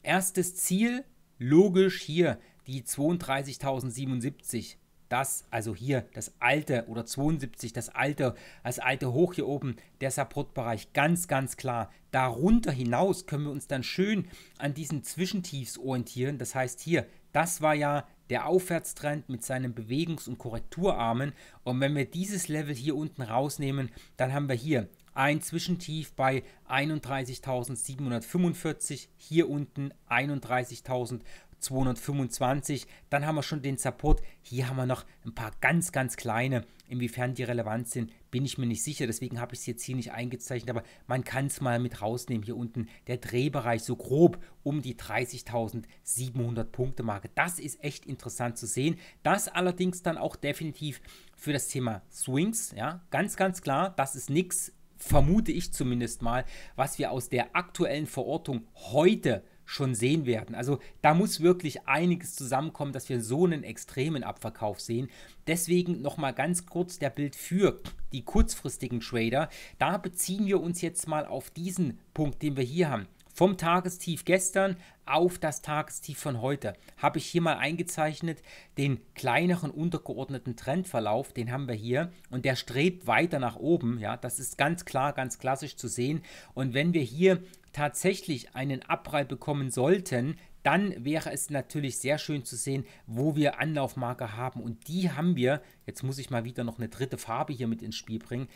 erstes Ziel, logisch hier die 32.077 das, also hier das alte oder 72, das alte, das alte hoch hier oben, der Supportbereich, ganz, ganz klar. Darunter hinaus können wir uns dann schön an diesen Zwischentiefs orientieren. Das heißt hier, das war ja der Aufwärtstrend mit seinen Bewegungs- und Korrekturarmen. Und wenn wir dieses Level hier unten rausnehmen, dann haben wir hier ein Zwischentief bei 31.745, hier unten 31.000 225. Dann haben wir schon den Support. Hier haben wir noch ein paar ganz, ganz kleine. Inwiefern die relevant sind, bin ich mir nicht sicher. Deswegen habe ich es jetzt hier nicht eingezeichnet. Aber man kann es mal mit rausnehmen. Hier unten der Drehbereich so grob um die 30.700 Punkte Marke. Das ist echt interessant zu sehen. Das allerdings dann auch definitiv für das Thema Swings. Ja, ganz, ganz klar. Das ist nichts vermute ich zumindest mal, was wir aus der aktuellen Verortung heute schon sehen werden. Also da muss wirklich einiges zusammenkommen, dass wir so einen extremen Abverkauf sehen. Deswegen nochmal ganz kurz der Bild für die kurzfristigen Trader. Da beziehen wir uns jetzt mal auf diesen Punkt, den wir hier haben. Vom Tagestief gestern auf das Tagestief von heute habe ich hier mal eingezeichnet den kleineren untergeordneten Trendverlauf, den haben wir hier und der strebt weiter nach oben, ja, das ist ganz klar, ganz klassisch zu sehen und wenn wir hier tatsächlich einen Abprall bekommen sollten, dann wäre es natürlich sehr schön zu sehen, wo wir Anlaufmarker haben. Und die haben wir. Jetzt muss ich mal wieder noch eine dritte Farbe hier mit ins Spiel bringen.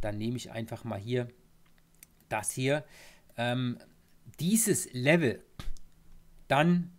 Dann nehme ich einfach mal hier das hier. Ähm, dieses Level. Dann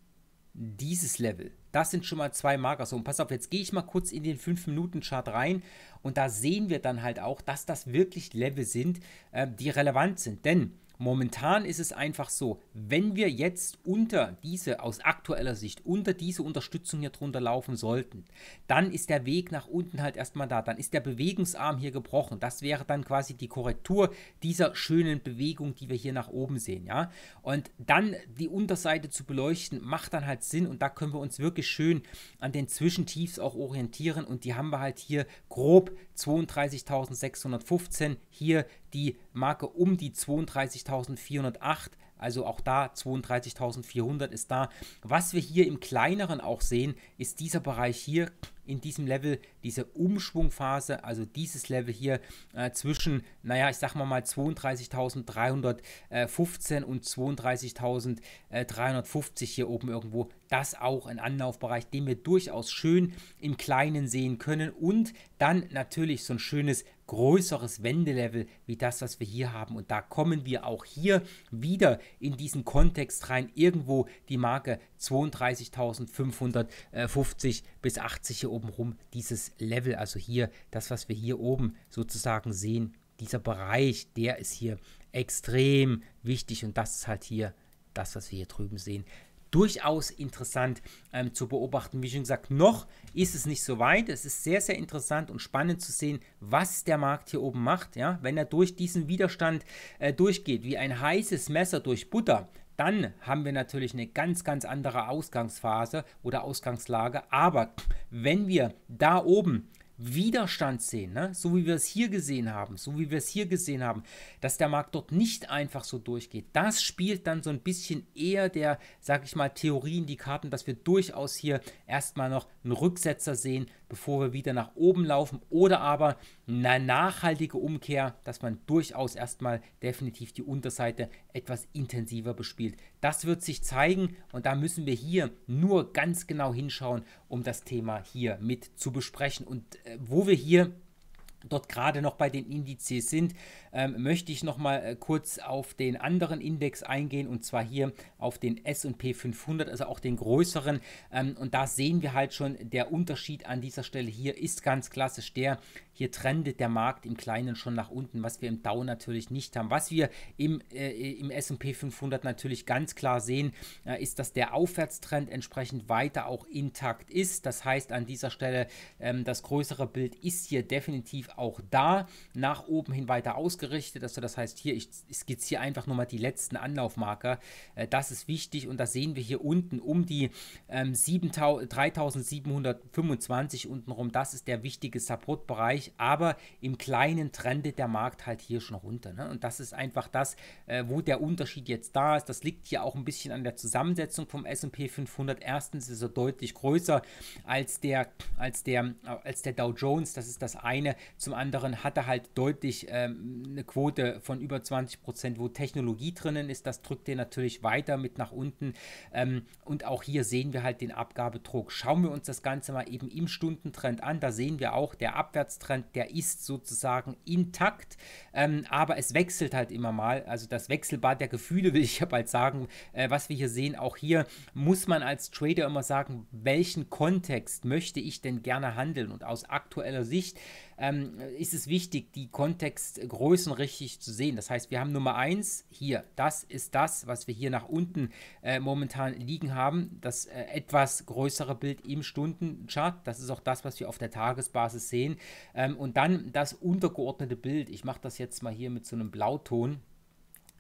dieses Level. Das sind schon mal zwei Marker. So, und pass auf, jetzt gehe ich mal kurz in den 5-Minuten-Chart rein und da sehen wir dann halt auch, dass das wirklich Level sind, äh, die relevant sind. Denn Momentan ist es einfach so, wenn wir jetzt unter diese, aus aktueller Sicht, unter diese Unterstützung hier drunter laufen sollten, dann ist der Weg nach unten halt erstmal da, dann ist der Bewegungsarm hier gebrochen. Das wäre dann quasi die Korrektur dieser schönen Bewegung, die wir hier nach oben sehen, ja. Und dann die Unterseite zu beleuchten, macht dann halt Sinn und da können wir uns wirklich schön an den Zwischentiefs auch orientieren und die haben wir halt hier grob 32.615. Hier die Marke um die 32.408 also auch da 32.400 ist da. Was wir hier im kleineren auch sehen, ist dieser Bereich hier in diesem Level, diese Umschwungphase, also dieses Level hier äh, zwischen, naja, ich sag mal mal 32.315 und 32.350 hier oben irgendwo, das auch ein Anlaufbereich, den wir durchaus schön im Kleinen sehen können und dann natürlich so ein schönes größeres Wendelevel wie das, was wir hier haben. Und da kommen wir auch hier wieder in diesen Kontext rein, irgendwo die Marke 32.550 bis 80 hier oben rum, dieses Level, also hier das, was wir hier oben sozusagen sehen, dieser Bereich, der ist hier extrem wichtig und das ist halt hier das, was wir hier drüben sehen, durchaus interessant ähm, zu beobachten. Wie schon gesagt, noch ist es nicht so weit. Es ist sehr, sehr interessant und spannend zu sehen, was der Markt hier oben macht. Ja? Wenn er durch diesen Widerstand äh, durchgeht, wie ein heißes Messer durch Butter, dann haben wir natürlich eine ganz, ganz andere Ausgangsphase oder Ausgangslage. Aber wenn wir da oben Widerstand sehen, ne? so wie wir es hier gesehen haben, so wie wir es hier gesehen haben, dass der Markt dort nicht einfach so durchgeht. Das spielt dann so ein bisschen eher der, sag ich mal, Theorie in die Karten, dass wir durchaus hier erstmal noch einen Rücksetzer sehen, bevor wir wieder nach oben laufen oder aber eine nachhaltige Umkehr, dass man durchaus erstmal definitiv die Unterseite etwas intensiver bespielt. Das wird sich zeigen und da müssen wir hier nur ganz genau hinschauen, um das Thema hier mit zu besprechen und äh, wo wir hier dort gerade noch bei den Indizes sind, ähm, möchte ich noch mal äh, kurz auf den anderen Index eingehen und zwar hier auf den S&P 500, also auch den größeren ähm, und da sehen wir halt schon, der Unterschied an dieser Stelle hier ist ganz klassisch der, hier trendet der Markt im Kleinen schon nach unten, was wir im Dow natürlich nicht haben. Was wir im, äh, im S&P 500 natürlich ganz klar sehen, äh, ist, dass der Aufwärtstrend entsprechend weiter auch intakt ist, das heißt an dieser Stelle, ähm, das größere Bild ist hier definitiv auch da nach oben hin weiter ausgerichtet. Also das heißt hier, ich skizziere einfach nur mal die letzten Anlaufmarker. Äh, das ist wichtig und das sehen wir hier unten um die ähm, 3725 untenrum. Das ist der wichtige Supportbereich, aber im kleinen trendet der Markt halt hier schon runter. Ne? Und das ist einfach das, äh, wo der Unterschied jetzt da ist. Das liegt hier auch ein bisschen an der Zusammensetzung vom S&P 500. Erstens ist er deutlich größer als der, als der, äh, als der Dow Jones. Das ist das eine. Zum anderen hat er halt deutlich ähm, eine Quote von über 20 Prozent, wo Technologie drinnen ist. Das drückt er natürlich weiter mit nach unten. Ähm, und auch hier sehen wir halt den Abgabedruck. Schauen wir uns das Ganze mal eben im Stundentrend an. Da sehen wir auch, der Abwärtstrend, der ist sozusagen intakt. Ähm, aber es wechselt halt immer mal. Also das Wechselbad der Gefühle will ich ja bald sagen. Äh, was wir hier sehen, auch hier muss man als Trader immer sagen, welchen Kontext möchte ich denn gerne handeln? Und aus aktueller Sicht ähm, ist es wichtig, die Kontextgrößen richtig zu sehen. Das heißt, wir haben Nummer 1 hier. Das ist das, was wir hier nach unten äh, momentan liegen haben. Das äh, etwas größere Bild im Stundenchart. Das ist auch das, was wir auf der Tagesbasis sehen. Ähm, und dann das untergeordnete Bild. Ich mache das jetzt mal hier mit so einem Blauton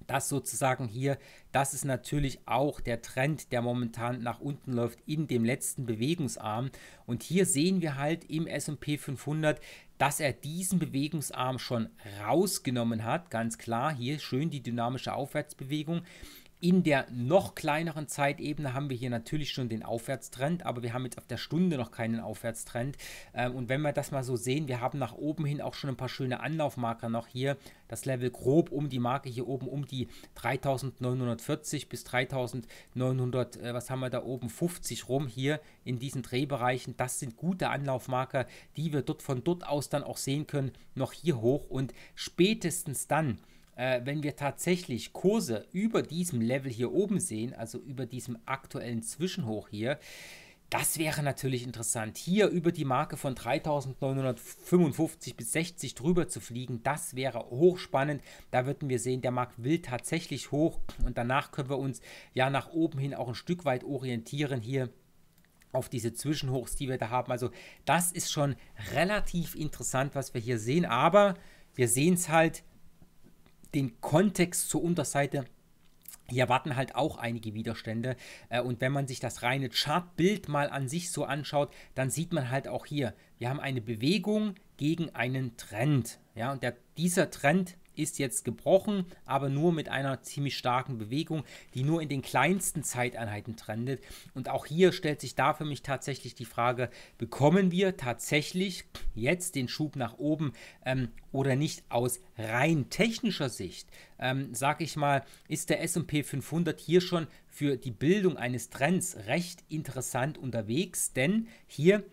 das sozusagen hier, das ist natürlich auch der Trend, der momentan nach unten läuft in dem letzten Bewegungsarm. Und hier sehen wir halt im SP 500, dass er diesen Bewegungsarm schon rausgenommen hat. Ganz klar, hier schön die dynamische Aufwärtsbewegung. In der noch kleineren Zeitebene haben wir hier natürlich schon den Aufwärtstrend, aber wir haben jetzt auf der Stunde noch keinen Aufwärtstrend. Ähm, und wenn wir das mal so sehen, wir haben nach oben hin auch schon ein paar schöne Anlaufmarker noch hier. Das Level grob um die Marke hier oben um die 3940 bis 3900, äh, was haben wir da oben, 50 rum hier in diesen Drehbereichen. Das sind gute Anlaufmarker, die wir dort von dort aus dann auch sehen können, noch hier hoch. Und spätestens dann, äh, wenn wir tatsächlich Kurse über diesem Level hier oben sehen, also über diesem aktuellen Zwischenhoch hier, das wäre natürlich interessant. Hier über die Marke von 3955 bis 60 drüber zu fliegen, das wäre hochspannend. Da würden wir sehen, der Markt will tatsächlich hoch und danach können wir uns ja nach oben hin auch ein Stück weit orientieren hier auf diese Zwischenhochs, die wir da haben. Also das ist schon relativ interessant, was wir hier sehen, aber wir sehen es halt den Kontext zur Unterseite hier warten halt auch einige Widerstände. Äh, und wenn man sich das reine Chartbild mal an sich so anschaut, dann sieht man halt auch hier, wir haben eine Bewegung gegen einen Trend. Ja, und der, dieser Trend ist jetzt gebrochen, aber nur mit einer ziemlich starken Bewegung, die nur in den kleinsten Zeiteinheiten trendet. Und auch hier stellt sich da für mich tatsächlich die Frage, bekommen wir tatsächlich jetzt den Schub nach oben ähm, oder nicht aus rein technischer Sicht? Ähm, sag ich mal, ist der SP 500 hier schon für die Bildung eines Trends recht interessant unterwegs, denn hier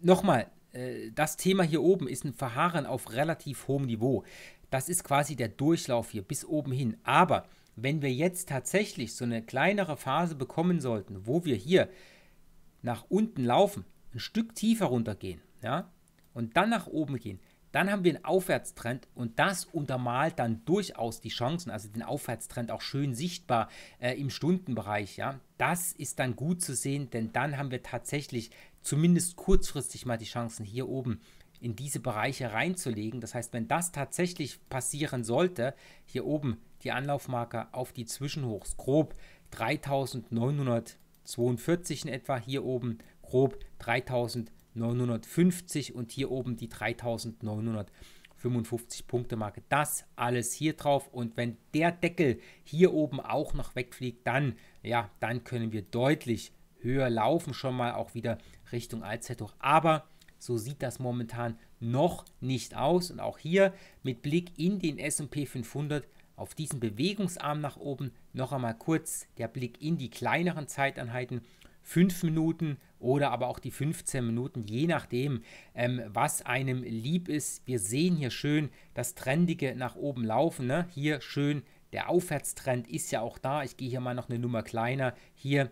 nochmal, äh, das Thema hier oben ist ein Verharren auf relativ hohem Niveau. Das ist quasi der Durchlauf hier bis oben hin. Aber wenn wir jetzt tatsächlich so eine kleinere Phase bekommen sollten, wo wir hier nach unten laufen, ein Stück tiefer runtergehen, ja, und dann nach oben gehen, dann haben wir einen Aufwärtstrend und das untermalt dann durchaus die Chancen, also den Aufwärtstrend auch schön sichtbar äh, im Stundenbereich, ja. Das ist dann gut zu sehen, denn dann haben wir tatsächlich zumindest kurzfristig mal die Chancen hier oben in diese Bereiche reinzulegen. Das heißt, wenn das tatsächlich passieren sollte, hier oben die Anlaufmarke auf die Zwischenhochs, grob 3942 in etwa, hier oben grob 3950 und hier oben die 3955 Punkte Marke. Das alles hier drauf und wenn der Deckel hier oben auch noch wegfliegt, dann ja, dann können wir deutlich höher laufen schon mal auch wieder Richtung Allzeithoch, aber so sieht das momentan noch nicht aus. Und auch hier mit Blick in den SP 500 auf diesen Bewegungsarm nach oben noch einmal kurz der Blick in die kleineren Zeiteinheiten. 5 Minuten oder aber auch die 15 Minuten, je nachdem, ähm, was einem lieb ist. Wir sehen hier schön das Trendige nach oben laufen. Ne? Hier schön der Aufwärtstrend ist ja auch da. Ich gehe hier mal noch eine Nummer kleiner. Hier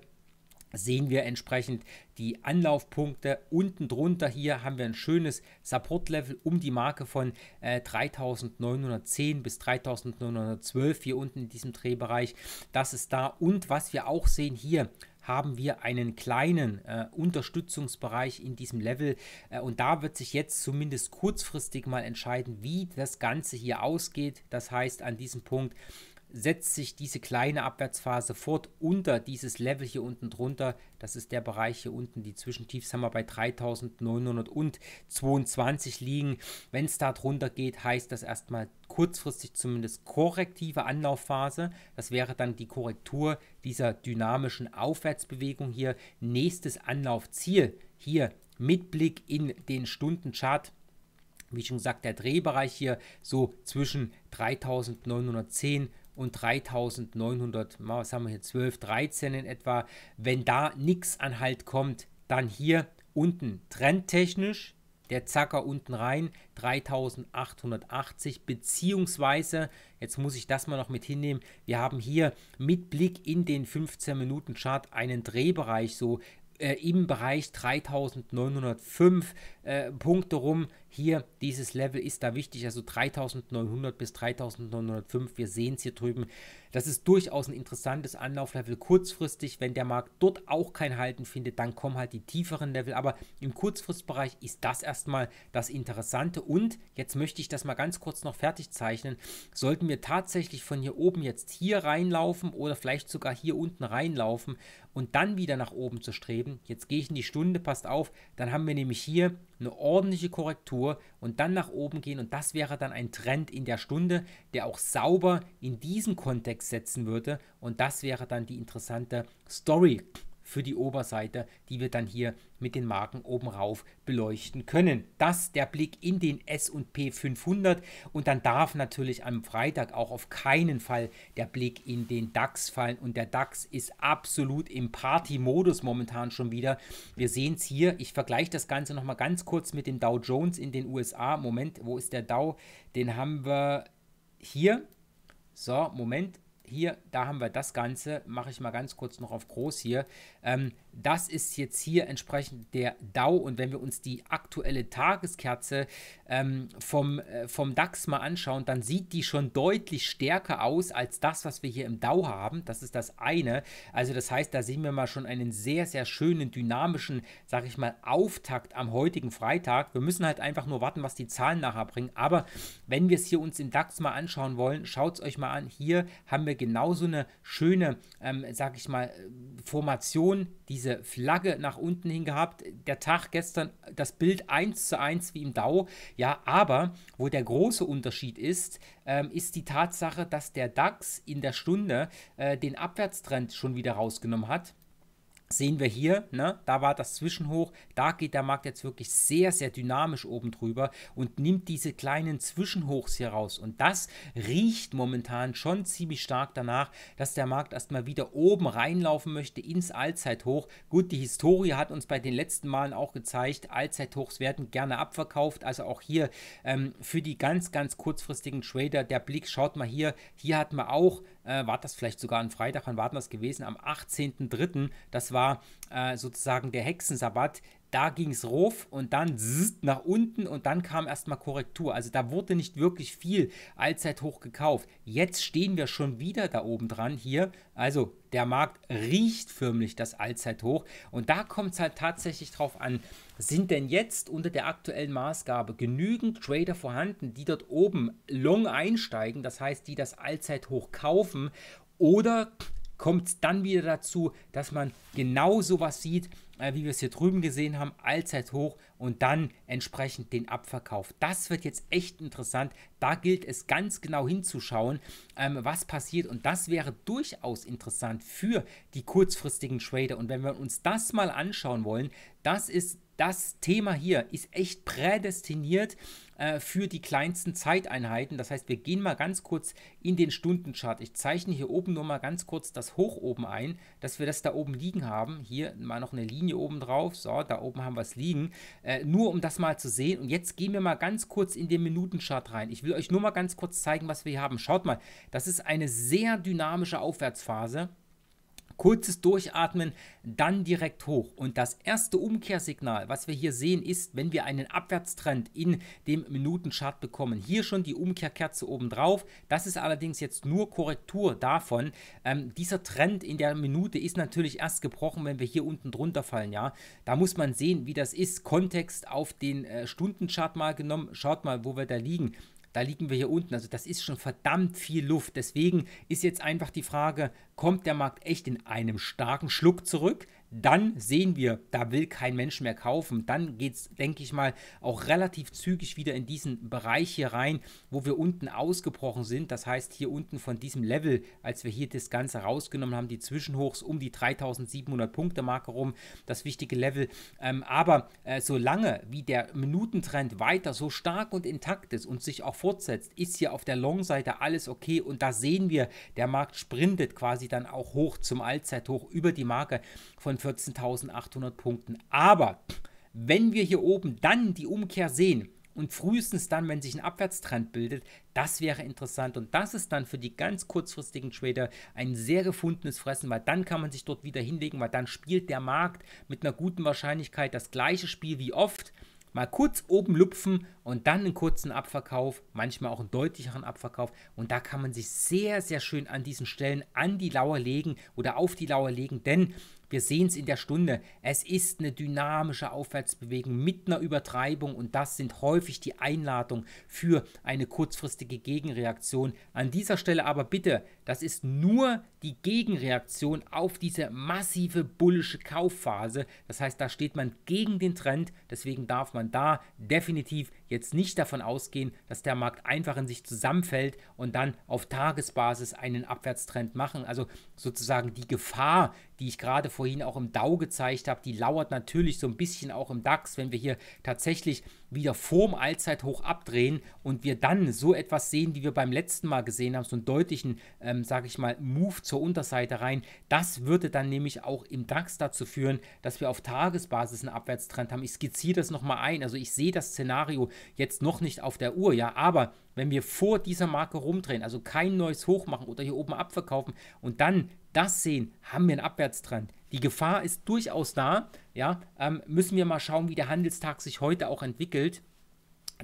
sehen wir entsprechend die Anlaufpunkte. Unten drunter hier haben wir ein schönes Support-Level um die Marke von äh, 3910 bis 3912 hier unten in diesem Drehbereich. Das ist da. Und was wir auch sehen hier, haben wir einen kleinen äh, Unterstützungsbereich in diesem Level. Äh, und da wird sich jetzt zumindest kurzfristig mal entscheiden, wie das Ganze hier ausgeht. Das heißt, an diesem Punkt setzt sich diese kleine Abwärtsphase fort unter dieses Level hier unten drunter. Das ist der Bereich hier unten. Die Zwischentiefs haben wir bei 3922 liegen. Wenn es da drunter geht, heißt das erstmal kurzfristig zumindest korrektive Anlaufphase. Das wäre dann die Korrektur dieser dynamischen Aufwärtsbewegung hier. Nächstes Anlaufziel hier mit Blick in den Stundenchart wie schon gesagt, der Drehbereich hier so zwischen 3910 und 3900, was haben wir hier, 12, 13 in etwa. Wenn da nichts an Halt kommt, dann hier unten trendtechnisch der Zacker unten rein 3880 beziehungsweise jetzt muss ich das mal noch mit hinnehmen wir haben hier mit Blick in den 15 Minuten Chart einen Drehbereich so äh, im Bereich 3905 äh, Punkte rum hier, dieses Level ist da wichtig, also 3900 bis 3905. Wir sehen es hier drüben. Das ist durchaus ein interessantes Anlauflevel kurzfristig. Wenn der Markt dort auch kein Halten findet, dann kommen halt die tieferen Level. Aber im Kurzfristbereich ist das erstmal das Interessante. Und jetzt möchte ich das mal ganz kurz noch fertig zeichnen. Sollten wir tatsächlich von hier oben jetzt hier reinlaufen oder vielleicht sogar hier unten reinlaufen und dann wieder nach oben zu streben, jetzt gehe ich in die Stunde, passt auf, dann haben wir nämlich hier eine ordentliche Korrektur und dann nach oben gehen und das wäre dann ein Trend in der Stunde, der auch sauber in diesen Kontext setzen würde und das wäre dann die interessante Story für die Oberseite, die wir dann hier mit den Marken oben rauf beleuchten können. Das der Blick in den S&P 500 und dann darf natürlich am Freitag auch auf keinen Fall der Blick in den DAX fallen und der DAX ist absolut im Party-Modus momentan schon wieder. Wir sehen es hier, ich vergleiche das Ganze nochmal ganz kurz mit dem Dow Jones in den USA. Moment, wo ist der Dow? Den haben wir hier. So, Moment, hier, da haben wir das Ganze, mache ich mal ganz kurz noch auf groß hier. Ähm, das ist jetzt hier entsprechend der DAO. Und wenn wir uns die aktuelle Tageskerze ähm, vom, äh, vom DAX mal anschauen, dann sieht die schon deutlich stärker aus als das, was wir hier im DAO haben. Das ist das eine. Also das heißt, da sehen wir mal schon einen sehr, sehr schönen, dynamischen, sag ich mal, Auftakt am heutigen Freitag. Wir müssen halt einfach nur warten, was die Zahlen nachher bringen. Aber wenn wir es hier uns im DAX mal anschauen wollen, schaut es euch mal an. Hier haben wir genauso eine schöne, ähm, sag ich mal, äh, Formation, diese diese Flagge nach unten hin gehabt. Der Tag gestern, das Bild 1 zu 1 wie im DAO. Ja, aber wo der große Unterschied ist, ähm, ist die Tatsache, dass der DAX in der Stunde äh, den Abwärtstrend schon wieder rausgenommen hat sehen wir hier, ne, da war das Zwischenhoch, da geht der Markt jetzt wirklich sehr, sehr dynamisch oben drüber und nimmt diese kleinen Zwischenhochs hier raus. Und das riecht momentan schon ziemlich stark danach, dass der Markt erstmal wieder oben reinlaufen möchte ins Allzeithoch. Gut, die Historie hat uns bei den letzten Malen auch gezeigt, Allzeithochs werden gerne abverkauft. Also auch hier ähm, für die ganz, ganz kurzfristigen Trader der Blick, schaut mal hier, hier hat man auch äh, war das vielleicht sogar ein Freitag, wann war das gewesen? Am 18.03. Das war äh, sozusagen der Hexensabbat. Da ging es rauf und dann nach unten und dann kam erstmal Korrektur. Also da wurde nicht wirklich viel Allzeithoch gekauft. Jetzt stehen wir schon wieder da oben dran hier. Also der Markt riecht förmlich das Allzeithoch. Und da kommt es halt tatsächlich drauf an, sind denn jetzt unter der aktuellen Maßgabe genügend Trader vorhanden, die dort oben long einsteigen, das heißt, die das Allzeithoch kaufen? Oder kommt es dann wieder dazu, dass man genau sowas sieht, äh, wie wir es hier drüben gesehen haben, Allzeithoch und dann entsprechend den Abverkauf. Das wird jetzt echt interessant. Da gilt es ganz genau hinzuschauen, ähm, was passiert. Und das wäre durchaus interessant für die kurzfristigen Trader. Und wenn wir uns das mal anschauen wollen, das ist das Thema hier ist echt prädestiniert äh, für die kleinsten Zeiteinheiten. Das heißt, wir gehen mal ganz kurz in den Stundenchart. Ich zeichne hier oben nur mal ganz kurz das Hoch oben ein, dass wir das da oben liegen haben. Hier mal noch eine Linie oben drauf. So, da oben haben wir es liegen. Äh, nur um das mal zu sehen. Und jetzt gehen wir mal ganz kurz in den Minutenchart rein. Ich will euch nur mal ganz kurz zeigen, was wir hier haben. Schaut mal, das ist eine sehr dynamische Aufwärtsphase kurzes Durchatmen, dann direkt hoch. Und das erste Umkehrsignal, was wir hier sehen, ist, wenn wir einen Abwärtstrend in dem Minutenchart bekommen. Hier schon die Umkehrkerze oben drauf. Das ist allerdings jetzt nur Korrektur davon. Ähm, dieser Trend in der Minute ist natürlich erst gebrochen, wenn wir hier unten drunter fallen. Ja, da muss man sehen, wie das ist. Kontext auf den äh, Stundenchart mal genommen. Schaut mal, wo wir da liegen da liegen wir hier unten. Also das ist schon verdammt viel Luft. Deswegen ist jetzt einfach die Frage, kommt der Markt echt in einem starken Schluck zurück? dann sehen wir, da will kein Mensch mehr kaufen. Dann geht es, denke ich mal, auch relativ zügig wieder in diesen Bereich hier rein, wo wir unten ausgebrochen sind. Das heißt, hier unten von diesem Level, als wir hier das Ganze rausgenommen haben, die Zwischenhochs um die 3700 Punkte Marke rum, das wichtige Level. Ähm, aber äh, solange wie der Minutentrend weiter so stark und intakt ist und sich auch fortsetzt, ist hier auf der Long-Seite alles okay. Und da sehen wir, der Markt sprintet quasi dann auch hoch zum Allzeithoch über die Marke von 5 14.800 Punkten. Aber wenn wir hier oben dann die Umkehr sehen und frühestens dann, wenn sich ein Abwärtstrend bildet, das wäre interessant und das ist dann für die ganz kurzfristigen Trader ein sehr gefundenes Fressen, weil dann kann man sich dort wieder hinlegen, weil dann spielt der Markt mit einer guten Wahrscheinlichkeit das gleiche Spiel wie oft mal kurz oben lupfen und dann einen kurzen Abverkauf, manchmal auch einen deutlicheren Abverkauf. Und da kann man sich sehr, sehr schön an diesen Stellen an die Lauer legen oder auf die Lauer legen, denn wir sehen es in der Stunde. Es ist eine dynamische Aufwärtsbewegung mit einer Übertreibung und das sind häufig die Einladungen für eine kurzfristige Gegenreaktion. An dieser Stelle aber bitte, das ist nur die Gegenreaktion auf diese massive bullische Kaufphase. Das heißt, da steht man gegen den Trend. Deswegen darf man da definitiv jetzt nicht davon ausgehen, dass der Markt einfach in sich zusammenfällt und dann auf Tagesbasis einen Abwärtstrend machen. Also sozusagen die Gefahr, die ich gerade vorhin auch im Dow gezeigt habe, die lauert natürlich so ein bisschen auch im DAX, wenn wir hier tatsächlich wieder vorm Allzeithoch abdrehen und wir dann so etwas sehen, wie wir beim letzten Mal gesehen haben, so einen deutlichen, ähm, sage ich mal, Move zur Unterseite rein. Das würde dann nämlich auch im DAX dazu führen, dass wir auf Tagesbasis einen Abwärtstrend haben. Ich skizziere das nochmal ein. Also ich sehe das Szenario jetzt noch nicht auf der Uhr, ja, aber wenn wir vor dieser Marke rumdrehen, also kein neues Hoch machen oder hier oben abverkaufen und dann das sehen, haben wir einen Abwärtstrend. Die Gefahr ist durchaus da. Ja, ähm, müssen wir mal schauen, wie der Handelstag sich heute auch entwickelt.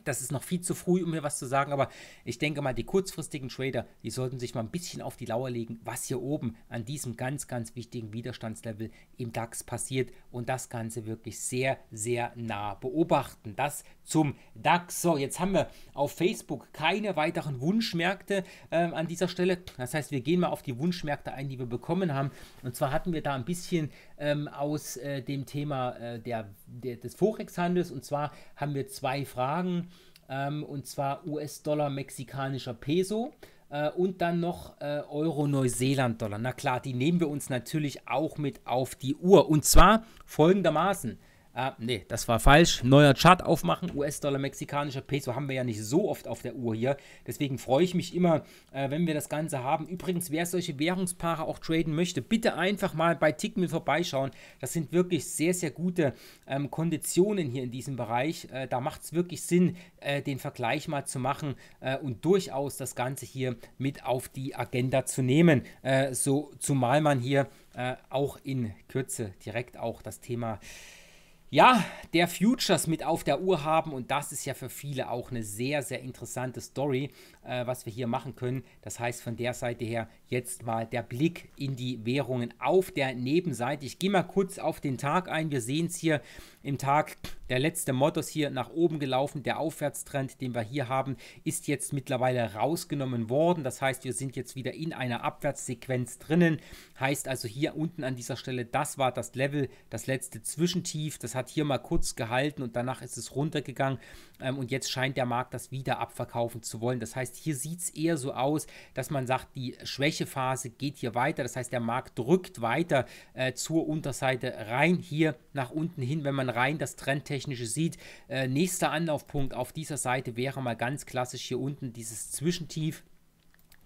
Das ist noch viel zu früh, um mir was zu sagen, aber ich denke mal, die kurzfristigen Trader, die sollten sich mal ein bisschen auf die Lauer legen, was hier oben an diesem ganz, ganz wichtigen Widerstandslevel im DAX passiert und das Ganze wirklich sehr, sehr nah beobachten. Das zum DAX. So, jetzt haben wir auf Facebook keine weiteren Wunschmärkte äh, an dieser Stelle. Das heißt, wir gehen mal auf die Wunschmärkte ein, die wir bekommen haben. Und zwar hatten wir da ein bisschen ähm, aus äh, dem Thema äh, der, der, des Forex-Handels. Und zwar haben wir zwei Fragen. Ähm, und zwar US-Dollar, mexikanischer Peso äh, und dann noch äh, Euro-Neuseeland-Dollar. Na klar, die nehmen wir uns natürlich auch mit auf die Uhr. Und zwar folgendermaßen. Äh, nee, das war falsch. Neuer Chart aufmachen. US-Dollar, mexikanischer Peso haben wir ja nicht so oft auf der Uhr hier. Deswegen freue ich mich immer, äh, wenn wir das Ganze haben. Übrigens, wer solche Währungspaare auch traden möchte, bitte einfach mal bei Tickmill vorbeischauen. Das sind wirklich sehr, sehr gute ähm, Konditionen hier in diesem Bereich. Äh, da macht es wirklich Sinn, äh, den Vergleich mal zu machen äh, und durchaus das Ganze hier mit auf die Agenda zu nehmen. Äh, so, zumal man hier auch in Kürze direkt auch das Thema ja, der Futures mit auf der Uhr haben und das ist ja für viele auch eine sehr, sehr interessante Story, äh, was wir hier machen können. Das heißt von der Seite her jetzt mal der Blick in die Währungen auf der Nebenseite. Ich gehe mal kurz auf den Tag ein. Wir sehen es hier im Tag, der letzte Mottos hier nach oben gelaufen. Der Aufwärtstrend, den wir hier haben, ist jetzt mittlerweile rausgenommen worden. Das heißt, wir sind jetzt wieder in einer Abwärtssequenz drinnen. Heißt also hier unten an dieser Stelle, das war das Level, das letzte Zwischentief. Das hat hier mal kurz gehalten und danach ist es runtergegangen. Ähm, und jetzt scheint der Markt das wieder abverkaufen zu wollen. Das heißt, hier sieht es eher so aus, dass man sagt, die Schwächephase geht hier weiter. Das heißt, der Markt drückt weiter äh, zur Unterseite rein, hier nach unten hin, wenn man rein das Trendtechnische sieht. Äh, nächster Anlaufpunkt auf dieser Seite wäre mal ganz klassisch hier unten dieses Zwischentief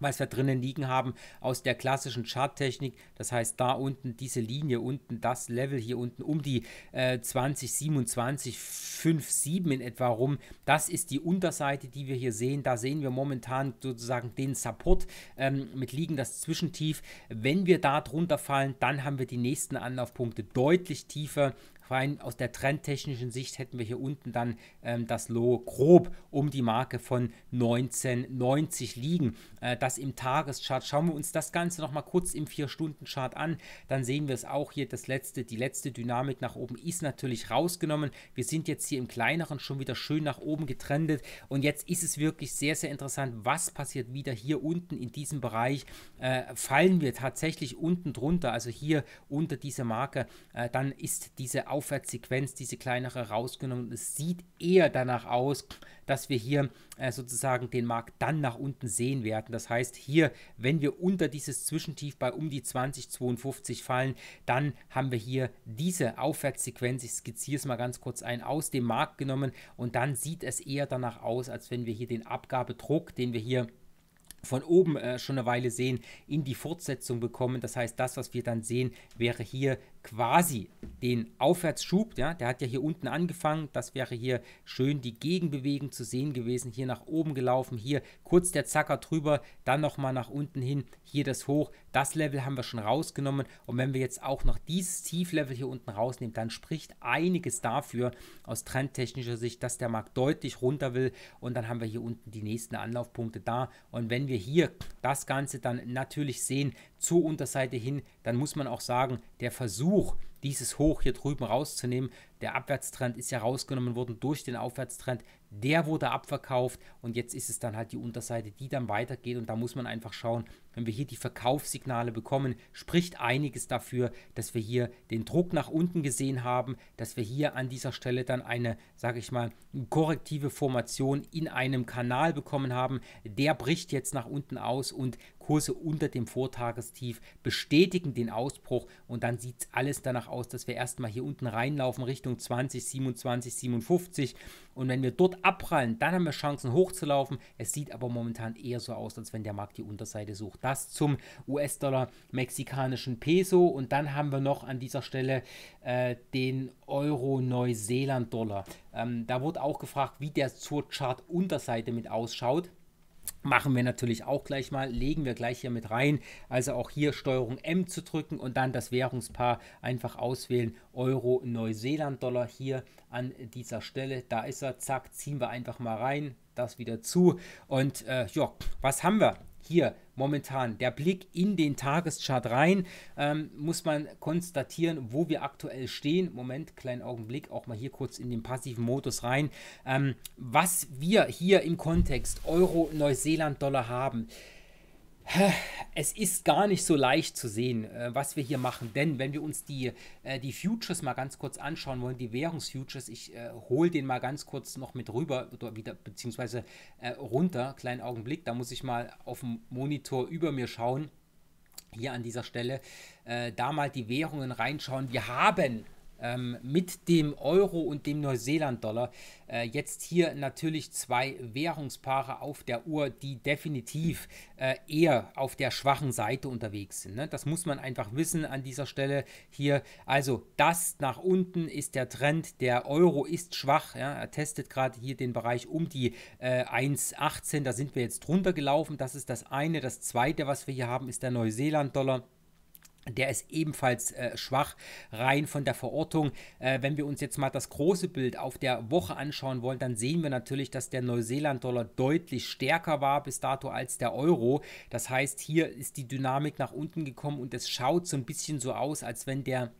was wir drinnen liegen haben aus der klassischen Charttechnik. Das heißt, da unten diese Linie unten, das Level hier unten um die äh, 20, 27, 5, 7 in etwa rum. Das ist die Unterseite, die wir hier sehen. Da sehen wir momentan sozusagen den Support ähm, mit liegen das Zwischentief. Wenn wir da drunter fallen, dann haben wir die nächsten Anlaufpunkte deutlich tiefer rein aus der trendtechnischen Sicht hätten wir hier unten dann ähm, das Low grob um die Marke von 1990 liegen. Äh, das im Tageschart. Schauen wir uns das Ganze nochmal kurz im 4-Stunden-Chart an. Dann sehen wir es auch hier. Das letzte, die letzte Dynamik nach oben ist natürlich rausgenommen. Wir sind jetzt hier im kleineren schon wieder schön nach oben getrendet. Und jetzt ist es wirklich sehr, sehr interessant, was passiert wieder hier unten in diesem Bereich. Äh, fallen wir tatsächlich unten drunter, also hier unter diese Marke, äh, dann ist diese Aufmerksamkeit Aufwärtssequenz, diese kleinere, rausgenommen. es sieht eher danach aus, dass wir hier äh, sozusagen den Markt dann nach unten sehen werden. Das heißt, hier, wenn wir unter dieses Zwischentief bei um die 20,52 fallen, dann haben wir hier diese Aufwärtssequenz, ich skizziere es mal ganz kurz ein, aus dem Markt genommen. Und dann sieht es eher danach aus, als wenn wir hier den Abgabedruck, den wir hier von oben äh, schon eine Weile sehen, in die Fortsetzung bekommen. Das heißt, das, was wir dann sehen, wäre hier quasi den Aufwärtsschub, ja, der hat ja hier unten angefangen, das wäre hier schön die Gegenbewegung zu sehen gewesen, hier nach oben gelaufen, hier kurz der Zacker drüber, dann nochmal nach unten hin, hier das Hoch, das Level haben wir schon rausgenommen und wenn wir jetzt auch noch dieses Tieflevel hier unten rausnehmen, dann spricht einiges dafür aus trendtechnischer Sicht, dass der Markt deutlich runter will und dann haben wir hier unten die nächsten Anlaufpunkte da und wenn wir hier das Ganze dann natürlich sehen, zur Unterseite hin, dann muss man auch sagen, der Versuch, dieses Hoch hier drüben rauszunehmen, der Abwärtstrend ist ja rausgenommen worden durch den Aufwärtstrend, der wurde abverkauft und jetzt ist es dann halt die Unterseite, die dann weitergeht und da muss man einfach schauen, wenn wir hier die Verkaufssignale bekommen, spricht einiges dafür, dass wir hier den Druck nach unten gesehen haben, dass wir hier an dieser Stelle dann eine, sage ich mal, korrektive Formation in einem Kanal bekommen haben. Der bricht jetzt nach unten aus und Kurse unter dem Vortagestief bestätigen den Ausbruch und dann sieht alles danach aus, dass wir erstmal hier unten reinlaufen Richtung 20, 27, 57 und wenn wir dort abprallen, dann haben wir Chancen hochzulaufen. Es sieht aber momentan eher so aus, als wenn der Markt die Unterseite sucht. Das zum US-Dollar, mexikanischen Peso. Und dann haben wir noch an dieser Stelle äh, den Euro-Neuseeland-Dollar. Ähm, da wurde auch gefragt, wie der zur Chart-Unterseite mit ausschaut machen wir natürlich auch gleich mal, legen wir gleich hier mit rein. Also auch hier Steuerung M zu drücken und dann das Währungspaar einfach auswählen. Euro, Neuseeland, Dollar hier an dieser Stelle. Da ist er, zack, ziehen wir einfach mal rein, das wieder zu. Und äh, ja, was haben wir? hier momentan der Blick in den Tageschart rein, ähm, muss man konstatieren, wo wir aktuell stehen. Moment, kleinen Augenblick, auch mal hier kurz in den passiven Modus rein. Ähm, was wir hier im Kontext Euro, Neuseeland, Dollar haben, es ist gar nicht so leicht zu sehen, äh, was wir hier machen, denn wenn wir uns die, äh, die Futures mal ganz kurz anschauen wollen, die Währungsfutures, ich äh, hole den mal ganz kurz noch mit rüber oder wieder beziehungsweise äh, runter, kleinen Augenblick, da muss ich mal auf dem Monitor über mir schauen, hier an dieser Stelle, äh, da mal die Währungen reinschauen. Wir haben ähm, mit dem Euro und dem Neuseeland-Dollar äh, jetzt hier natürlich zwei Währungspaare auf der Uhr, die definitiv äh, eher auf der schwachen Seite unterwegs sind. Ne? Das muss man einfach wissen an dieser Stelle hier. Also das nach unten ist der Trend. Der Euro ist schwach. Ja? Er testet gerade hier den Bereich um die äh, 1,18. Da sind wir jetzt drunter gelaufen. Das ist das eine. Das zweite, was wir hier haben, ist der Neuseeland-Dollar der ist ebenfalls äh, schwach rein von der Verortung. Äh, wenn wir uns jetzt mal das große Bild auf der Woche anschauen wollen, dann sehen wir natürlich, dass der Neuseeland-Dollar deutlich stärker war bis dato als der Euro. Das heißt, hier ist die Dynamik nach unten gekommen und es schaut so ein bisschen so aus, als wenn der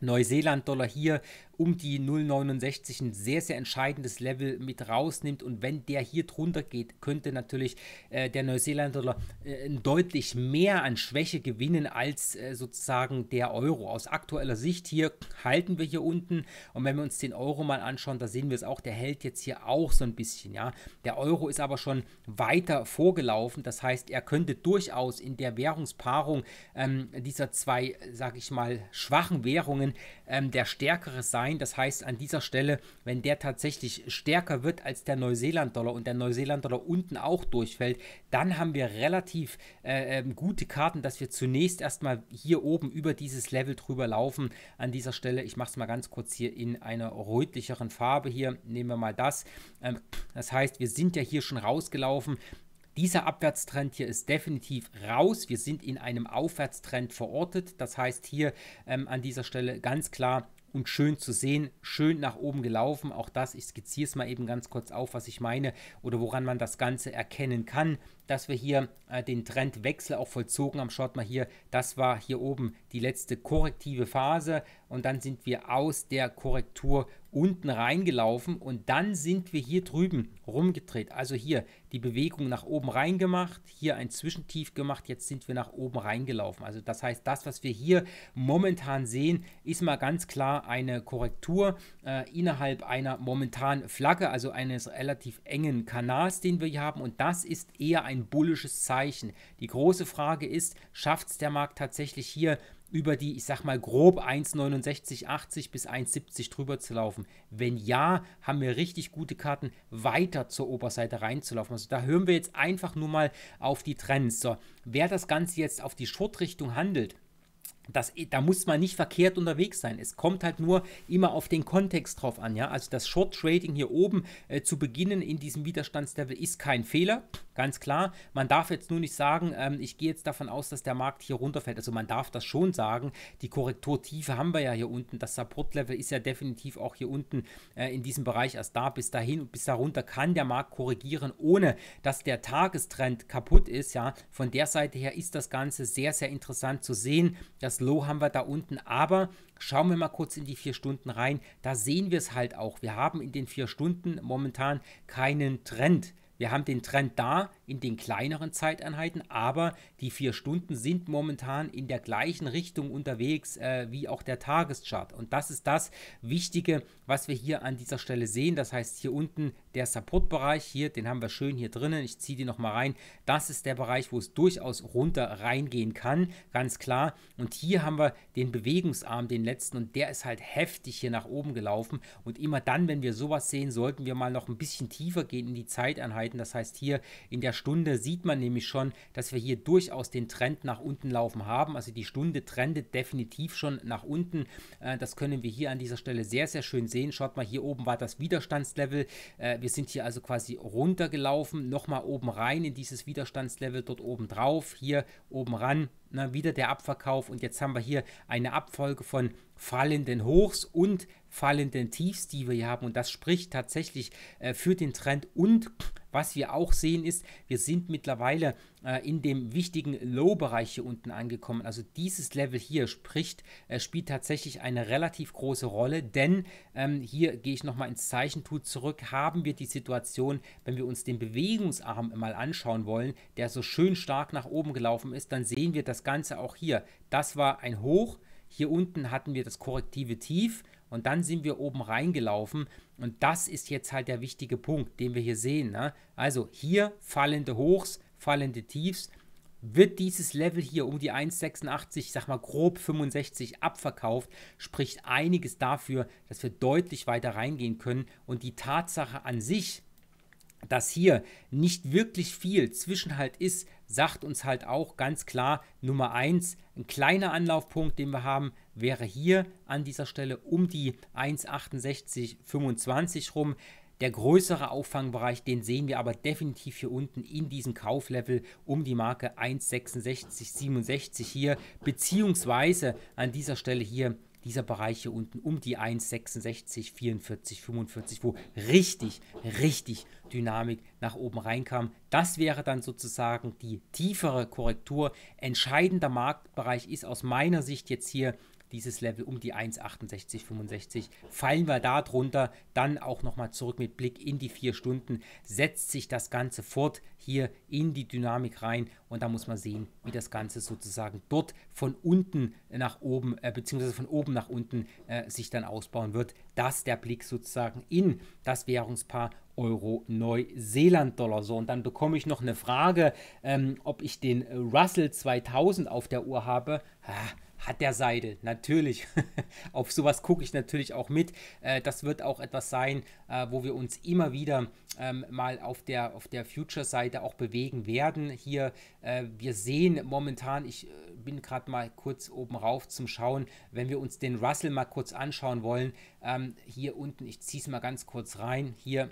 Neuseeland-Dollar hier um die 0,69 ein sehr, sehr entscheidendes Level mit rausnimmt. Und wenn der hier drunter geht, könnte natürlich äh, der Neuseeland-Dollar äh, deutlich mehr an Schwäche gewinnen als äh, sozusagen der Euro. Aus aktueller Sicht hier halten wir hier unten. Und wenn wir uns den Euro mal anschauen, da sehen wir es auch, der hält jetzt hier auch so ein bisschen. Ja, Der Euro ist aber schon weiter vorgelaufen. Das heißt, er könnte durchaus in der Währungspaarung ähm, dieser zwei, sage ich mal, schwachen Währungen ähm, der stärkere sein rein. Das heißt, an dieser Stelle, wenn der tatsächlich stärker wird als der Neuseeland-Dollar und der Neuseeland-Dollar unten auch durchfällt, dann haben wir relativ äh, ähm, gute Karten, dass wir zunächst erstmal hier oben über dieses Level drüber laufen. An dieser Stelle, ich mache es mal ganz kurz hier in einer rötlicheren Farbe hier, nehmen wir mal das. Ähm, das heißt, wir sind ja hier schon rausgelaufen. Dieser Abwärtstrend hier ist definitiv raus. Wir sind in einem Aufwärtstrend verortet. Das heißt hier ähm, an dieser Stelle ganz klar und schön zu sehen, schön nach oben gelaufen. Auch das, ich skizziere es mal eben ganz kurz auf, was ich meine oder woran man das Ganze erkennen kann, dass wir hier äh, den Trendwechsel auch vollzogen haben. Schaut mal hier, das war hier oben die letzte korrektive Phase und dann sind wir aus der Korrektur unten reingelaufen und dann sind wir hier drüben rumgedreht. Also hier die Bewegung nach oben reingemacht, hier ein Zwischentief gemacht, jetzt sind wir nach oben reingelaufen. Also das heißt, das, was wir hier momentan sehen, ist mal ganz klar eine Korrektur äh, innerhalb einer momentanen Flagge, also eines relativ engen Kanals, den wir hier haben und das ist eher ein bullisches Zeichen. Die große Frage ist, schafft es der Markt tatsächlich hier über die, ich sag mal, grob 1,69,80 bis 1,70 drüber zu laufen? Wenn ja, haben wir richtig gute Karten, weiter zur Oberseite reinzulaufen. Also da hören wir jetzt einfach nur mal auf die Trends. So, wer das Ganze jetzt auf die Short-Richtung handelt, das, da muss man nicht verkehrt unterwegs sein. Es kommt halt nur immer auf den Kontext drauf an. Ja? Also das Short Trading hier oben äh, zu beginnen in diesem Widerstandslevel ist kein Fehler ganz klar. Man darf jetzt nur nicht sagen, ähm, ich gehe jetzt davon aus, dass der Markt hier runterfällt. Also man darf das schon sagen. Die Korrekturtiefe haben wir ja hier unten. Das Support-Level ist ja definitiv auch hier unten äh, in diesem Bereich erst da. Bis dahin und bis darunter kann der Markt korrigieren, ohne dass der Tagestrend kaputt ist. Ja, von der Seite her ist das Ganze sehr, sehr interessant zu sehen. Das Low haben wir da unten, aber schauen wir mal kurz in die vier Stunden rein. Da sehen wir es halt auch. Wir haben in den vier Stunden momentan keinen Trend wir haben den Trend da, in den kleineren Zeiteinheiten, aber die vier Stunden sind momentan in der gleichen Richtung unterwegs äh, wie auch der Tageschart. Und das ist das Wichtige, was wir hier an dieser Stelle sehen. Das heißt, hier unten der Supportbereich, hier, den haben wir schön hier drinnen. Ich ziehe die nochmal rein. Das ist der Bereich, wo es durchaus runter reingehen kann, ganz klar. Und hier haben wir den Bewegungsarm, den letzten, und der ist halt heftig hier nach oben gelaufen. Und immer dann, wenn wir sowas sehen, sollten wir mal noch ein bisschen tiefer gehen in die Zeiteinheiten. Das heißt, hier in der Stunde sieht man nämlich schon, dass wir hier durchaus den Trend nach unten laufen haben. Also die Stunde trendet definitiv schon nach unten. Äh, das können wir hier an dieser Stelle sehr, sehr schön sehen. Schaut mal, hier oben war das Widerstandslevel. Äh, wir sind hier also quasi runtergelaufen, nochmal oben rein in dieses Widerstandslevel, dort oben drauf, hier oben ran. Na, ne, wieder der Abverkauf und jetzt haben wir hier eine Abfolge von fallenden Hochs und fallenden Tiefs, die wir hier haben und das spricht tatsächlich äh, für den Trend und was wir auch sehen ist, wir sind mittlerweile äh, in dem wichtigen Low-Bereich hier unten angekommen. Also dieses Level hier spricht, äh, spielt tatsächlich eine relativ große Rolle, denn ähm, hier gehe ich nochmal ins Zeichentool zurück, haben wir die Situation, wenn wir uns den Bewegungsarm mal anschauen wollen, der so schön stark nach oben gelaufen ist, dann sehen wir das Ganze auch hier. Das war ein Hoch, hier unten hatten wir das korrektive Tief und dann sind wir oben reingelaufen und das ist jetzt halt der wichtige Punkt, den wir hier sehen. Ne? Also hier fallende Hochs, fallende Tiefs, wird dieses Level hier um die 1,86, ich sag mal grob 65 abverkauft, spricht einiges dafür, dass wir deutlich weiter reingehen können und die Tatsache an sich, dass hier nicht wirklich viel Zwischenhalt ist, sagt uns halt auch ganz klar Nummer 1, ein kleiner Anlaufpunkt, den wir haben, wäre hier an dieser Stelle um die 1,68,25 rum. Der größere Auffangbereich, den sehen wir aber definitiv hier unten in diesem Kauflevel um die Marke 1,6667 hier, beziehungsweise an dieser Stelle hier dieser Bereich hier unten um die 1,66, 45, wo richtig, richtig Dynamik nach oben reinkam. Das wäre dann sozusagen die tiefere Korrektur. Entscheidender Marktbereich ist aus meiner Sicht jetzt hier dieses Level um die 1,6865. Fallen wir da drunter, dann auch nochmal zurück mit Blick in die vier Stunden, setzt sich das Ganze fort hier in die Dynamik rein und da muss man sehen, wie das Ganze sozusagen dort von unten nach oben, äh, beziehungsweise von oben nach unten äh, sich dann ausbauen wird. dass der Blick sozusagen in das Währungspaar Euro Neuseeland-Dollar. So, und dann bekomme ich noch eine Frage, ähm, ob ich den Russell 2000 auf der Uhr habe. Ah, hat der Seidel, natürlich. Auf sowas gucke ich natürlich auch mit. Äh, das wird auch etwas sein, äh, wo wir uns immer wieder ähm, mal auf der, auf der Future-Seite auch bewegen werden. Hier, äh, wir sehen momentan, ich äh, bin gerade mal kurz oben rauf zum Schauen, wenn wir uns den Russell mal kurz anschauen wollen, ähm, hier unten, ich ziehe es mal ganz kurz rein, hier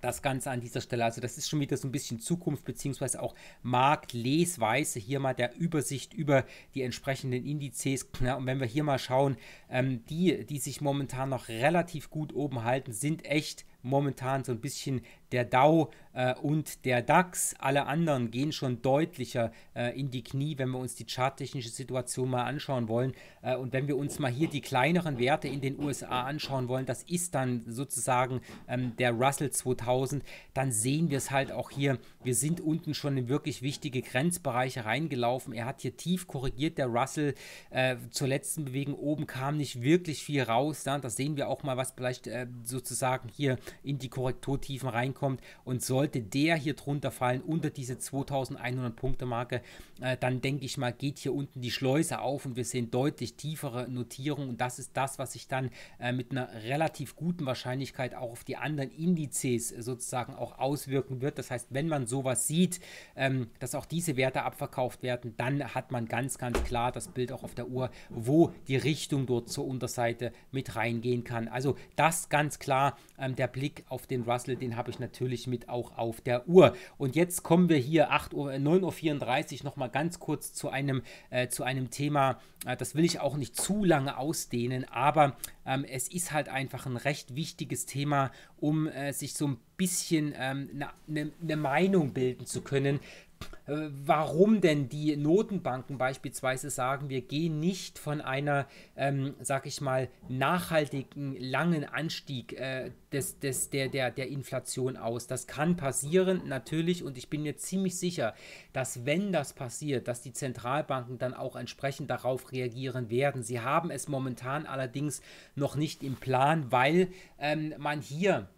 das Ganze an dieser Stelle. Also das ist schon wieder so ein bisschen Zukunft beziehungsweise auch Marktlesweise. Hier mal der Übersicht über die entsprechenden Indizes. Na, und wenn wir hier mal schauen, ähm, die, die sich momentan noch relativ gut oben halten, sind echt momentan so ein bisschen der Dow äh, und der DAX. Alle anderen gehen schon deutlicher äh, in die Knie, wenn wir uns die charttechnische Situation mal anschauen wollen. Äh, und wenn wir uns mal hier die kleineren Werte in den USA anschauen wollen, das ist dann sozusagen ähm, der Russell 2000, dann sehen wir es halt auch hier. Wir sind unten schon in wirklich wichtige Grenzbereiche reingelaufen. Er hat hier tief korrigiert, der Russell. Äh, zur letzten Bewegung oben kam nicht wirklich viel raus. Da, sehen wir auch mal, was vielleicht äh, sozusagen hier in die Korrekturtiefen reinkommt kommt. Und sollte der hier drunter fallen, unter diese 2100 Punkte Marke, äh, dann denke ich mal, geht hier unten die Schleuse auf und wir sehen deutlich tiefere Notierung. Und das ist das, was sich dann äh, mit einer relativ guten Wahrscheinlichkeit auch auf die anderen Indizes äh, sozusagen auch auswirken wird. Das heißt, wenn man sowas sieht, ähm, dass auch diese Werte abverkauft werden, dann hat man ganz, ganz klar das Bild auch auf der Uhr, wo die Richtung dort zur Unterseite mit reingehen kann. Also das ganz klar ähm, der Blick auf den Russell, den habe ich natürlich natürlich mit auch auf der Uhr. Und jetzt kommen wir hier 8 Uhr, 9.34 äh, Uhr nochmal ganz kurz zu einem, äh, zu einem Thema, äh, das will ich auch nicht zu lange ausdehnen, aber ähm, es ist halt einfach ein recht wichtiges Thema, um äh, sich so ein bisschen eine ähm, ne, ne Meinung bilden zu können, äh, warum denn die Notenbanken beispielsweise sagen, wir gehen nicht von einer, ähm, sag ich mal, nachhaltigen, langen Anstieg äh, des, des, der, der, der Inflation aus. Das kann passieren, natürlich, und ich bin mir ziemlich sicher, dass wenn das passiert, dass die Zentralbanken dann auch entsprechend darauf reagieren werden. Sie haben es momentan allerdings noch nicht im Plan, weil ähm, man hier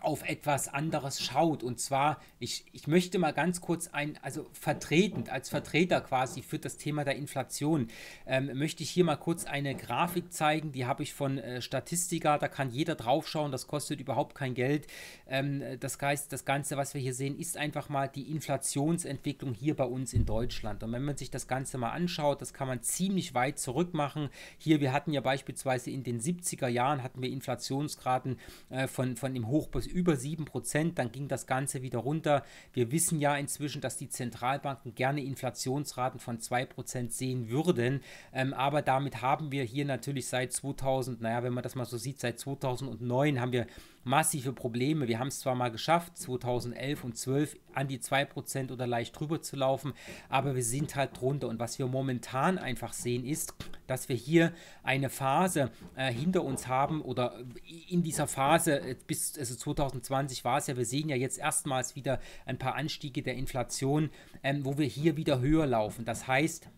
auf etwas anderes schaut. Und zwar, ich, ich möchte mal ganz kurz ein, also vertretend, als Vertreter quasi für das Thema der Inflation, ähm, möchte ich hier mal kurz eine Grafik zeigen, die habe ich von äh, Statistica, da kann jeder drauf schauen, das kostet überhaupt kein Geld. Ähm, das heißt, das Ganze, was wir hier sehen, ist einfach mal die Inflationsentwicklung hier bei uns in Deutschland. Und wenn man sich das Ganze mal anschaut, das kann man ziemlich weit zurück machen. Hier, wir hatten ja beispielsweise in den 70er Jahren, hatten wir Inflationsgraden äh, von, von dem Hoch bis über 7%, dann ging das Ganze wieder runter. Wir wissen ja inzwischen, dass die Zentralbanken gerne Inflationsraten von 2% sehen würden, ähm, aber damit haben wir hier natürlich seit 2000, naja, wenn man das mal so sieht, seit 2009 haben wir massive Probleme. Wir haben es zwar mal geschafft, 2011 und 12 an die 2% oder leicht drüber zu laufen, aber wir sind halt drunter. Und was wir momentan einfach sehen, ist, dass wir hier eine Phase äh, hinter uns haben oder in dieser Phase äh, bis also 2020 war es ja, wir sehen ja jetzt erstmals wieder ein paar Anstiege der Inflation, ähm, wo wir hier wieder höher laufen. Das heißt,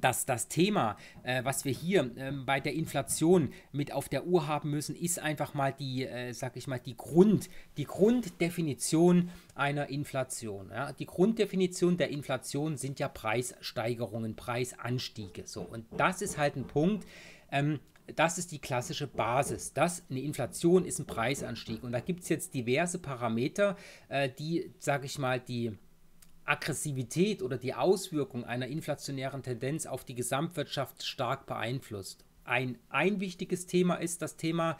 dass das Thema, äh, was wir hier ähm, bei der Inflation mit auf der Uhr haben müssen, ist einfach mal die, äh, sag ich mal, die Grund, die Grunddefinition einer Inflation. Ja? Die Grunddefinition der Inflation sind ja Preissteigerungen, Preisanstiege. So. Und das ist halt ein Punkt, ähm, das ist die klassische Basis. Das, eine Inflation ist ein Preisanstieg. Und da gibt es jetzt diverse Parameter, äh, die, sag ich mal, die Aggressivität oder die Auswirkung einer inflationären Tendenz auf die Gesamtwirtschaft stark beeinflusst. Ein, ein wichtiges Thema ist das Thema,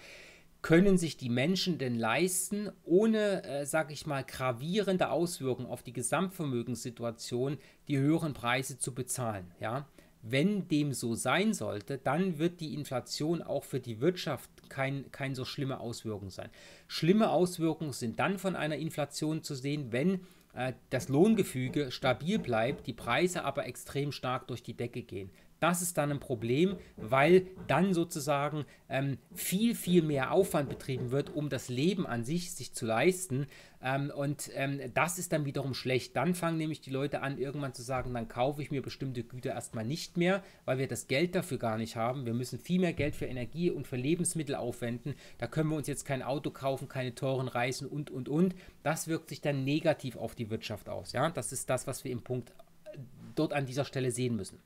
können sich die Menschen denn leisten, ohne, äh, sage ich mal, gravierende Auswirkungen auf die Gesamtvermögenssituation, die höheren Preise zu bezahlen? Ja? Wenn dem so sein sollte, dann wird die Inflation auch für die Wirtschaft kein, kein so schlimme Auswirkung sein. Schlimme Auswirkungen sind dann von einer Inflation zu sehen, wenn äh, das Lohngefüge stabil bleibt, die Preise aber extrem stark durch die Decke gehen das ist dann ein Problem, weil dann sozusagen ähm, viel, viel mehr Aufwand betrieben wird, um das Leben an sich sich zu leisten. Ähm, und ähm, das ist dann wiederum schlecht. Dann fangen nämlich die Leute an, irgendwann zu sagen, dann kaufe ich mir bestimmte Güter erstmal nicht mehr, weil wir das Geld dafür gar nicht haben. Wir müssen viel mehr Geld für Energie und für Lebensmittel aufwenden. Da können wir uns jetzt kein Auto kaufen, keine Toren reißen und, und, und. Das wirkt sich dann negativ auf die Wirtschaft aus. Ja? Das ist das, was wir im Punkt äh, dort an dieser Stelle sehen müssen.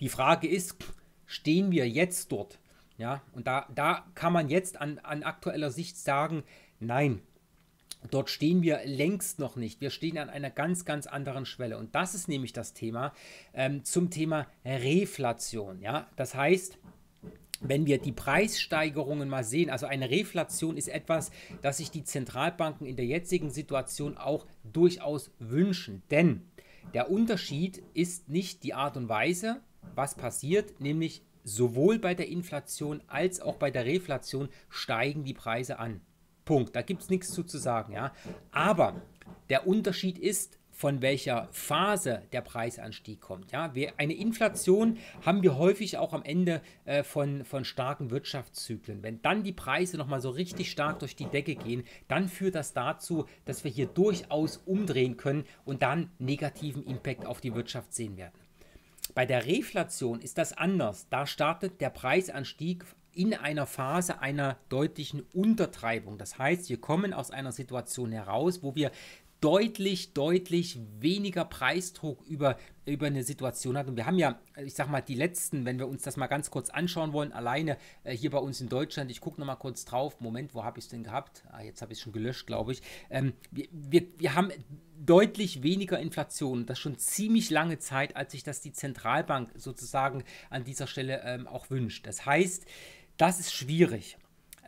Die Frage ist, stehen wir jetzt dort? Ja, und da, da kann man jetzt an, an aktueller Sicht sagen, nein, dort stehen wir längst noch nicht. Wir stehen an einer ganz, ganz anderen Schwelle. Und das ist nämlich das Thema ähm, zum Thema Reflation. Ja, das heißt, wenn wir die Preissteigerungen mal sehen, also eine Reflation ist etwas, das sich die Zentralbanken in der jetzigen Situation auch durchaus wünschen. Denn der Unterschied ist nicht die Art und Weise, was passiert, nämlich sowohl bei der Inflation als auch bei der Reflation steigen die Preise an. Punkt. Da gibt es nichts zu, zu sagen. Ja? Aber der Unterschied ist, von welcher Phase der Preisanstieg kommt. Ja, eine Inflation haben wir häufig auch am Ende äh, von, von starken Wirtschaftszyklen. Wenn dann die Preise nochmal so richtig stark durch die Decke gehen, dann führt das dazu, dass wir hier durchaus umdrehen können und dann negativen Impact auf die Wirtschaft sehen werden. Bei der Reflation ist das anders. Da startet der Preisanstieg in einer Phase einer deutlichen Untertreibung. Das heißt, wir kommen aus einer Situation heraus, wo wir deutlich, deutlich weniger Preisdruck über, über eine Situation hat. Und wir haben ja, ich sag mal, die letzten, wenn wir uns das mal ganz kurz anschauen wollen, alleine äh, hier bei uns in Deutschland, ich gucke nochmal kurz drauf, Moment, wo habe ich es denn gehabt? Ah, jetzt habe ich es schon gelöscht, glaube ich. Ähm, wir, wir, wir haben deutlich weniger Inflation, das schon ziemlich lange Zeit, als sich das die Zentralbank sozusagen an dieser Stelle ähm, auch wünscht. Das heißt, das ist schwierig.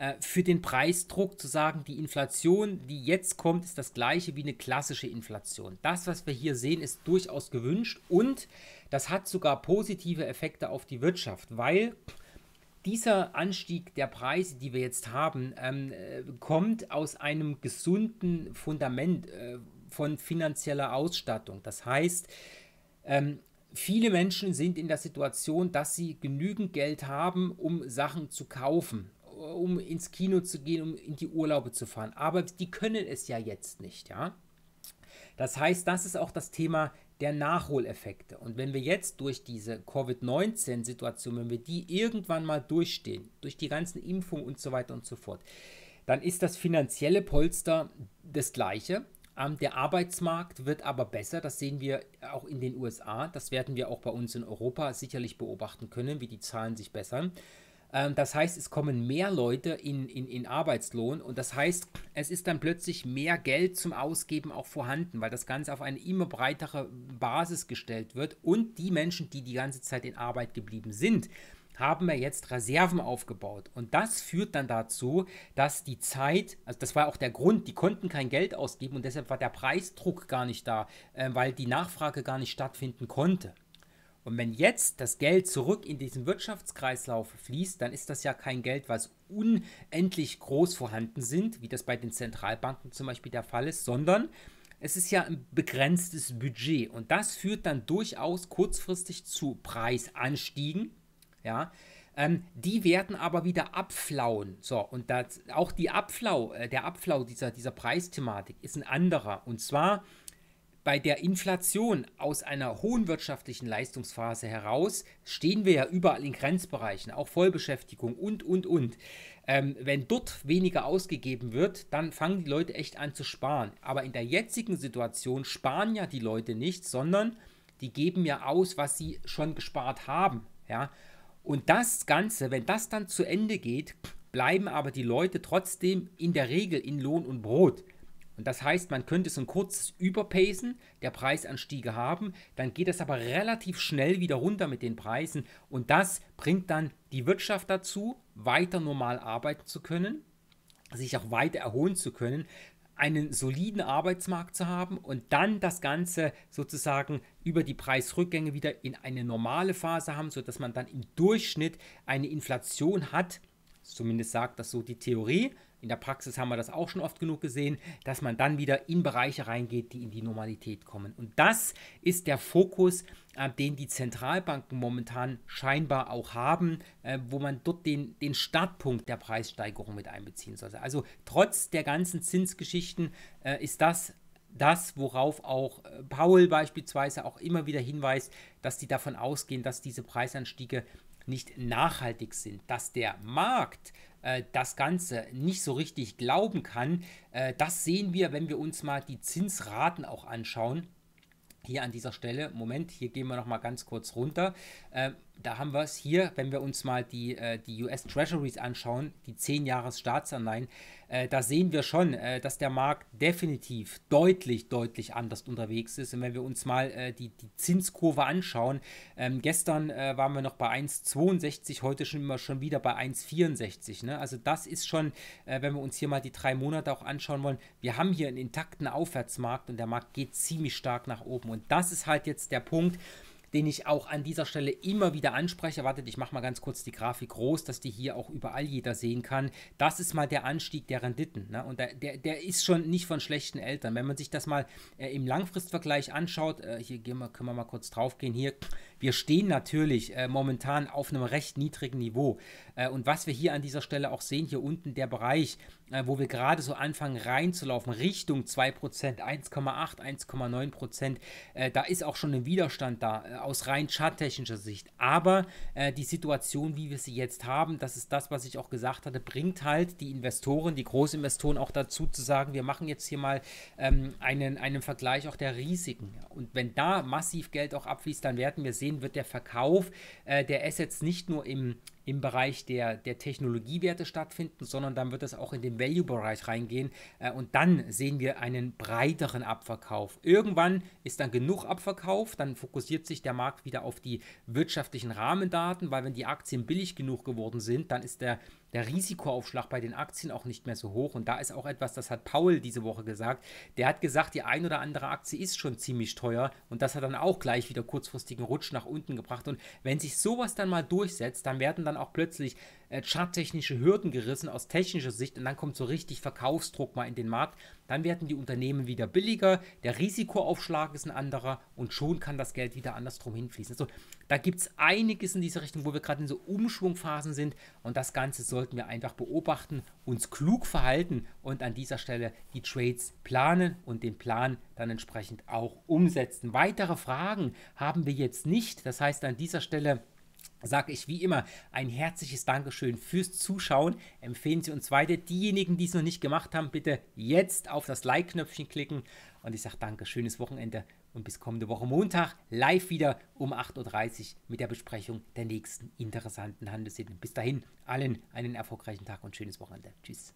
Äh, für den Preisdruck zu sagen, die Inflation, die jetzt kommt, ist das gleiche wie eine klassische Inflation. Das, was wir hier sehen, ist durchaus gewünscht und das hat sogar positive Effekte auf die Wirtschaft, weil dieser Anstieg der Preise, die wir jetzt haben, ähm, äh, kommt aus einem gesunden Fundament äh, von finanzieller Ausstattung. Das heißt, ähm, viele Menschen sind in der Situation, dass sie genügend Geld haben, um Sachen zu kaufen um ins Kino zu gehen, um in die Urlaube zu fahren. Aber die können es ja jetzt nicht, ja. Das heißt, das ist auch das Thema der Nachholeffekte. Und wenn wir jetzt durch diese Covid-19-Situation, wenn wir die irgendwann mal durchstehen, durch die ganzen Impfungen und so weiter und so fort, dann ist das finanzielle Polster das gleiche. Ähm, der Arbeitsmarkt wird aber besser. Das sehen wir auch in den USA. Das werden wir auch bei uns in Europa sicherlich beobachten können, wie die Zahlen sich bessern. Ähm, das heißt, es kommen mehr Leute in, in, in Arbeitslohn und das heißt, es ist dann plötzlich mehr Geld zum Ausgeben auch vorhanden, weil das Ganze auf eine immer breitere Basis gestellt wird und die Menschen, die die ganze Zeit in Arbeit geblieben sind, haben wir jetzt Reserven aufgebaut. Und das führt dann dazu, dass die Zeit, also das war auch der Grund, die konnten kein Geld ausgeben und deshalb war der Preisdruck gar nicht da, äh, weil die Nachfrage gar nicht stattfinden konnte. Und wenn jetzt das Geld zurück in diesen Wirtschaftskreislauf fließt, dann ist das ja kein Geld, was unendlich groß vorhanden sind, wie das bei den Zentralbanken zum Beispiel der Fall ist, sondern es ist ja ein begrenztes Budget und das führt dann durchaus kurzfristig zu Preisanstiegen, ja, ähm, die werden aber wieder abflauen. So, und das, auch die Abflau, äh, der Abflau dieser, dieser Preisthematik ist ein anderer. Und zwar bei der Inflation aus einer hohen wirtschaftlichen Leistungsphase heraus stehen wir ja überall in Grenzbereichen, auch Vollbeschäftigung und, und, und. Ähm, wenn dort weniger ausgegeben wird, dann fangen die Leute echt an zu sparen. Aber in der jetzigen Situation sparen ja die Leute nicht, sondern die geben ja aus, was sie schon gespart haben. Ja? Und das Ganze, wenn das dann zu Ende geht, bleiben aber die Leute trotzdem in der Regel in Lohn und Brot. Und das heißt, man könnte so ein kurzes Überpacen der Preisanstiege haben, dann geht das aber relativ schnell wieder runter mit den Preisen und das bringt dann die Wirtschaft dazu, weiter normal arbeiten zu können, sich auch weiter erholen zu können, einen soliden Arbeitsmarkt zu haben und dann das Ganze sozusagen über die Preisrückgänge wieder in eine normale Phase haben, sodass man dann im Durchschnitt eine Inflation hat. Zumindest sagt das so die Theorie, in der Praxis haben wir das auch schon oft genug gesehen, dass man dann wieder in Bereiche reingeht, die in die Normalität kommen. Und das ist der Fokus, äh, den die Zentralbanken momentan scheinbar auch haben, äh, wo man dort den, den Startpunkt der Preissteigerung mit einbeziehen sollte. Also trotz der ganzen Zinsgeschichten äh, ist das das, worauf auch äh, Paul beispielsweise auch immer wieder hinweist, dass die davon ausgehen, dass diese Preisanstiege nicht nachhaltig sind, dass der Markt äh, das Ganze nicht so richtig glauben kann, äh, das sehen wir, wenn wir uns mal die Zinsraten auch anschauen. Hier an dieser Stelle, Moment, hier gehen wir noch mal ganz kurz runter. Äh, da haben wir es hier, wenn wir uns mal die, die US Treasuries anschauen, die 10 Jahres Staatsanleihen, äh, da sehen wir schon, äh, dass der Markt definitiv deutlich, deutlich anders unterwegs ist. Und wenn wir uns mal äh, die, die Zinskurve anschauen, ähm, gestern äh, waren wir noch bei 1,62, heute schon immer schon wieder bei 1,64. Ne? Also das ist schon, äh, wenn wir uns hier mal die drei Monate auch anschauen wollen, wir haben hier einen intakten Aufwärtsmarkt und der Markt geht ziemlich stark nach oben. Und das ist halt jetzt der Punkt, den ich auch an dieser Stelle immer wieder anspreche. Wartet, ich mache mal ganz kurz die Grafik groß, dass die hier auch überall jeder sehen kann. Das ist mal der Anstieg der Renditen. Ne? Und der, der, der, ist schon nicht von schlechten Eltern. Wenn man sich das mal äh, im Langfristvergleich anschaut, äh, hier gehen wir, können wir mal kurz drauf gehen, hier wir stehen natürlich äh, momentan auf einem recht niedrigen Niveau. Äh, und was wir hier an dieser Stelle auch sehen, hier unten der Bereich, äh, wo wir gerade so anfangen reinzulaufen, Richtung 2%, 1,8, 1,9%, äh, da ist auch schon ein Widerstand da, äh, aus rein charttechnischer Sicht. Aber äh, die Situation, wie wir sie jetzt haben, das ist das, was ich auch gesagt hatte, bringt halt die Investoren, die Großinvestoren auch dazu zu sagen, wir machen jetzt hier mal ähm, einen, einen Vergleich auch der Risiken. Und wenn da massiv Geld auch abfließt, dann werden wir sehen, sehen, wird der Verkauf äh, der Assets nicht nur im, im Bereich der, der Technologiewerte stattfinden, sondern dann wird es auch in den Value-Bereich reingehen äh, und dann sehen wir einen breiteren Abverkauf. Irgendwann ist dann genug Abverkauf, dann fokussiert sich der Markt wieder auf die wirtschaftlichen Rahmendaten, weil wenn die Aktien billig genug geworden sind, dann ist der der Risikoaufschlag bei den Aktien auch nicht mehr so hoch. Und da ist auch etwas, das hat Paul diese Woche gesagt. Der hat gesagt, die ein oder andere Aktie ist schon ziemlich teuer und das hat dann auch gleich wieder kurzfristigen Rutsch nach unten gebracht. Und wenn sich sowas dann mal durchsetzt, dann werden dann auch plötzlich äh, charttechnische Hürden gerissen aus technischer Sicht und dann kommt so richtig Verkaufsdruck mal in den Markt. Dann werden die Unternehmen wieder billiger, der Risikoaufschlag ist ein anderer und schon kann das Geld wieder andersrum hinfließen. Also da gibt es einiges in diese Richtung, wo wir gerade in so Umschwungphasen sind und das Ganze sollten wir einfach beobachten, uns klug verhalten und an dieser Stelle die Trades planen und den Plan dann entsprechend auch umsetzen. Weitere Fragen haben wir jetzt nicht, das heißt an dieser Stelle sage ich wie immer ein herzliches Dankeschön fürs Zuschauen. Empfehlen Sie uns weiter. Diejenigen, die es noch nicht gemacht haben, bitte jetzt auf das Like-Knöpfchen klicken. Und ich sage danke, schönes Wochenende und bis kommende Woche Montag live wieder um 8.30 Uhr mit der Besprechung der nächsten interessanten Handelssitten. Bis dahin allen einen erfolgreichen Tag und schönes Wochenende. Tschüss.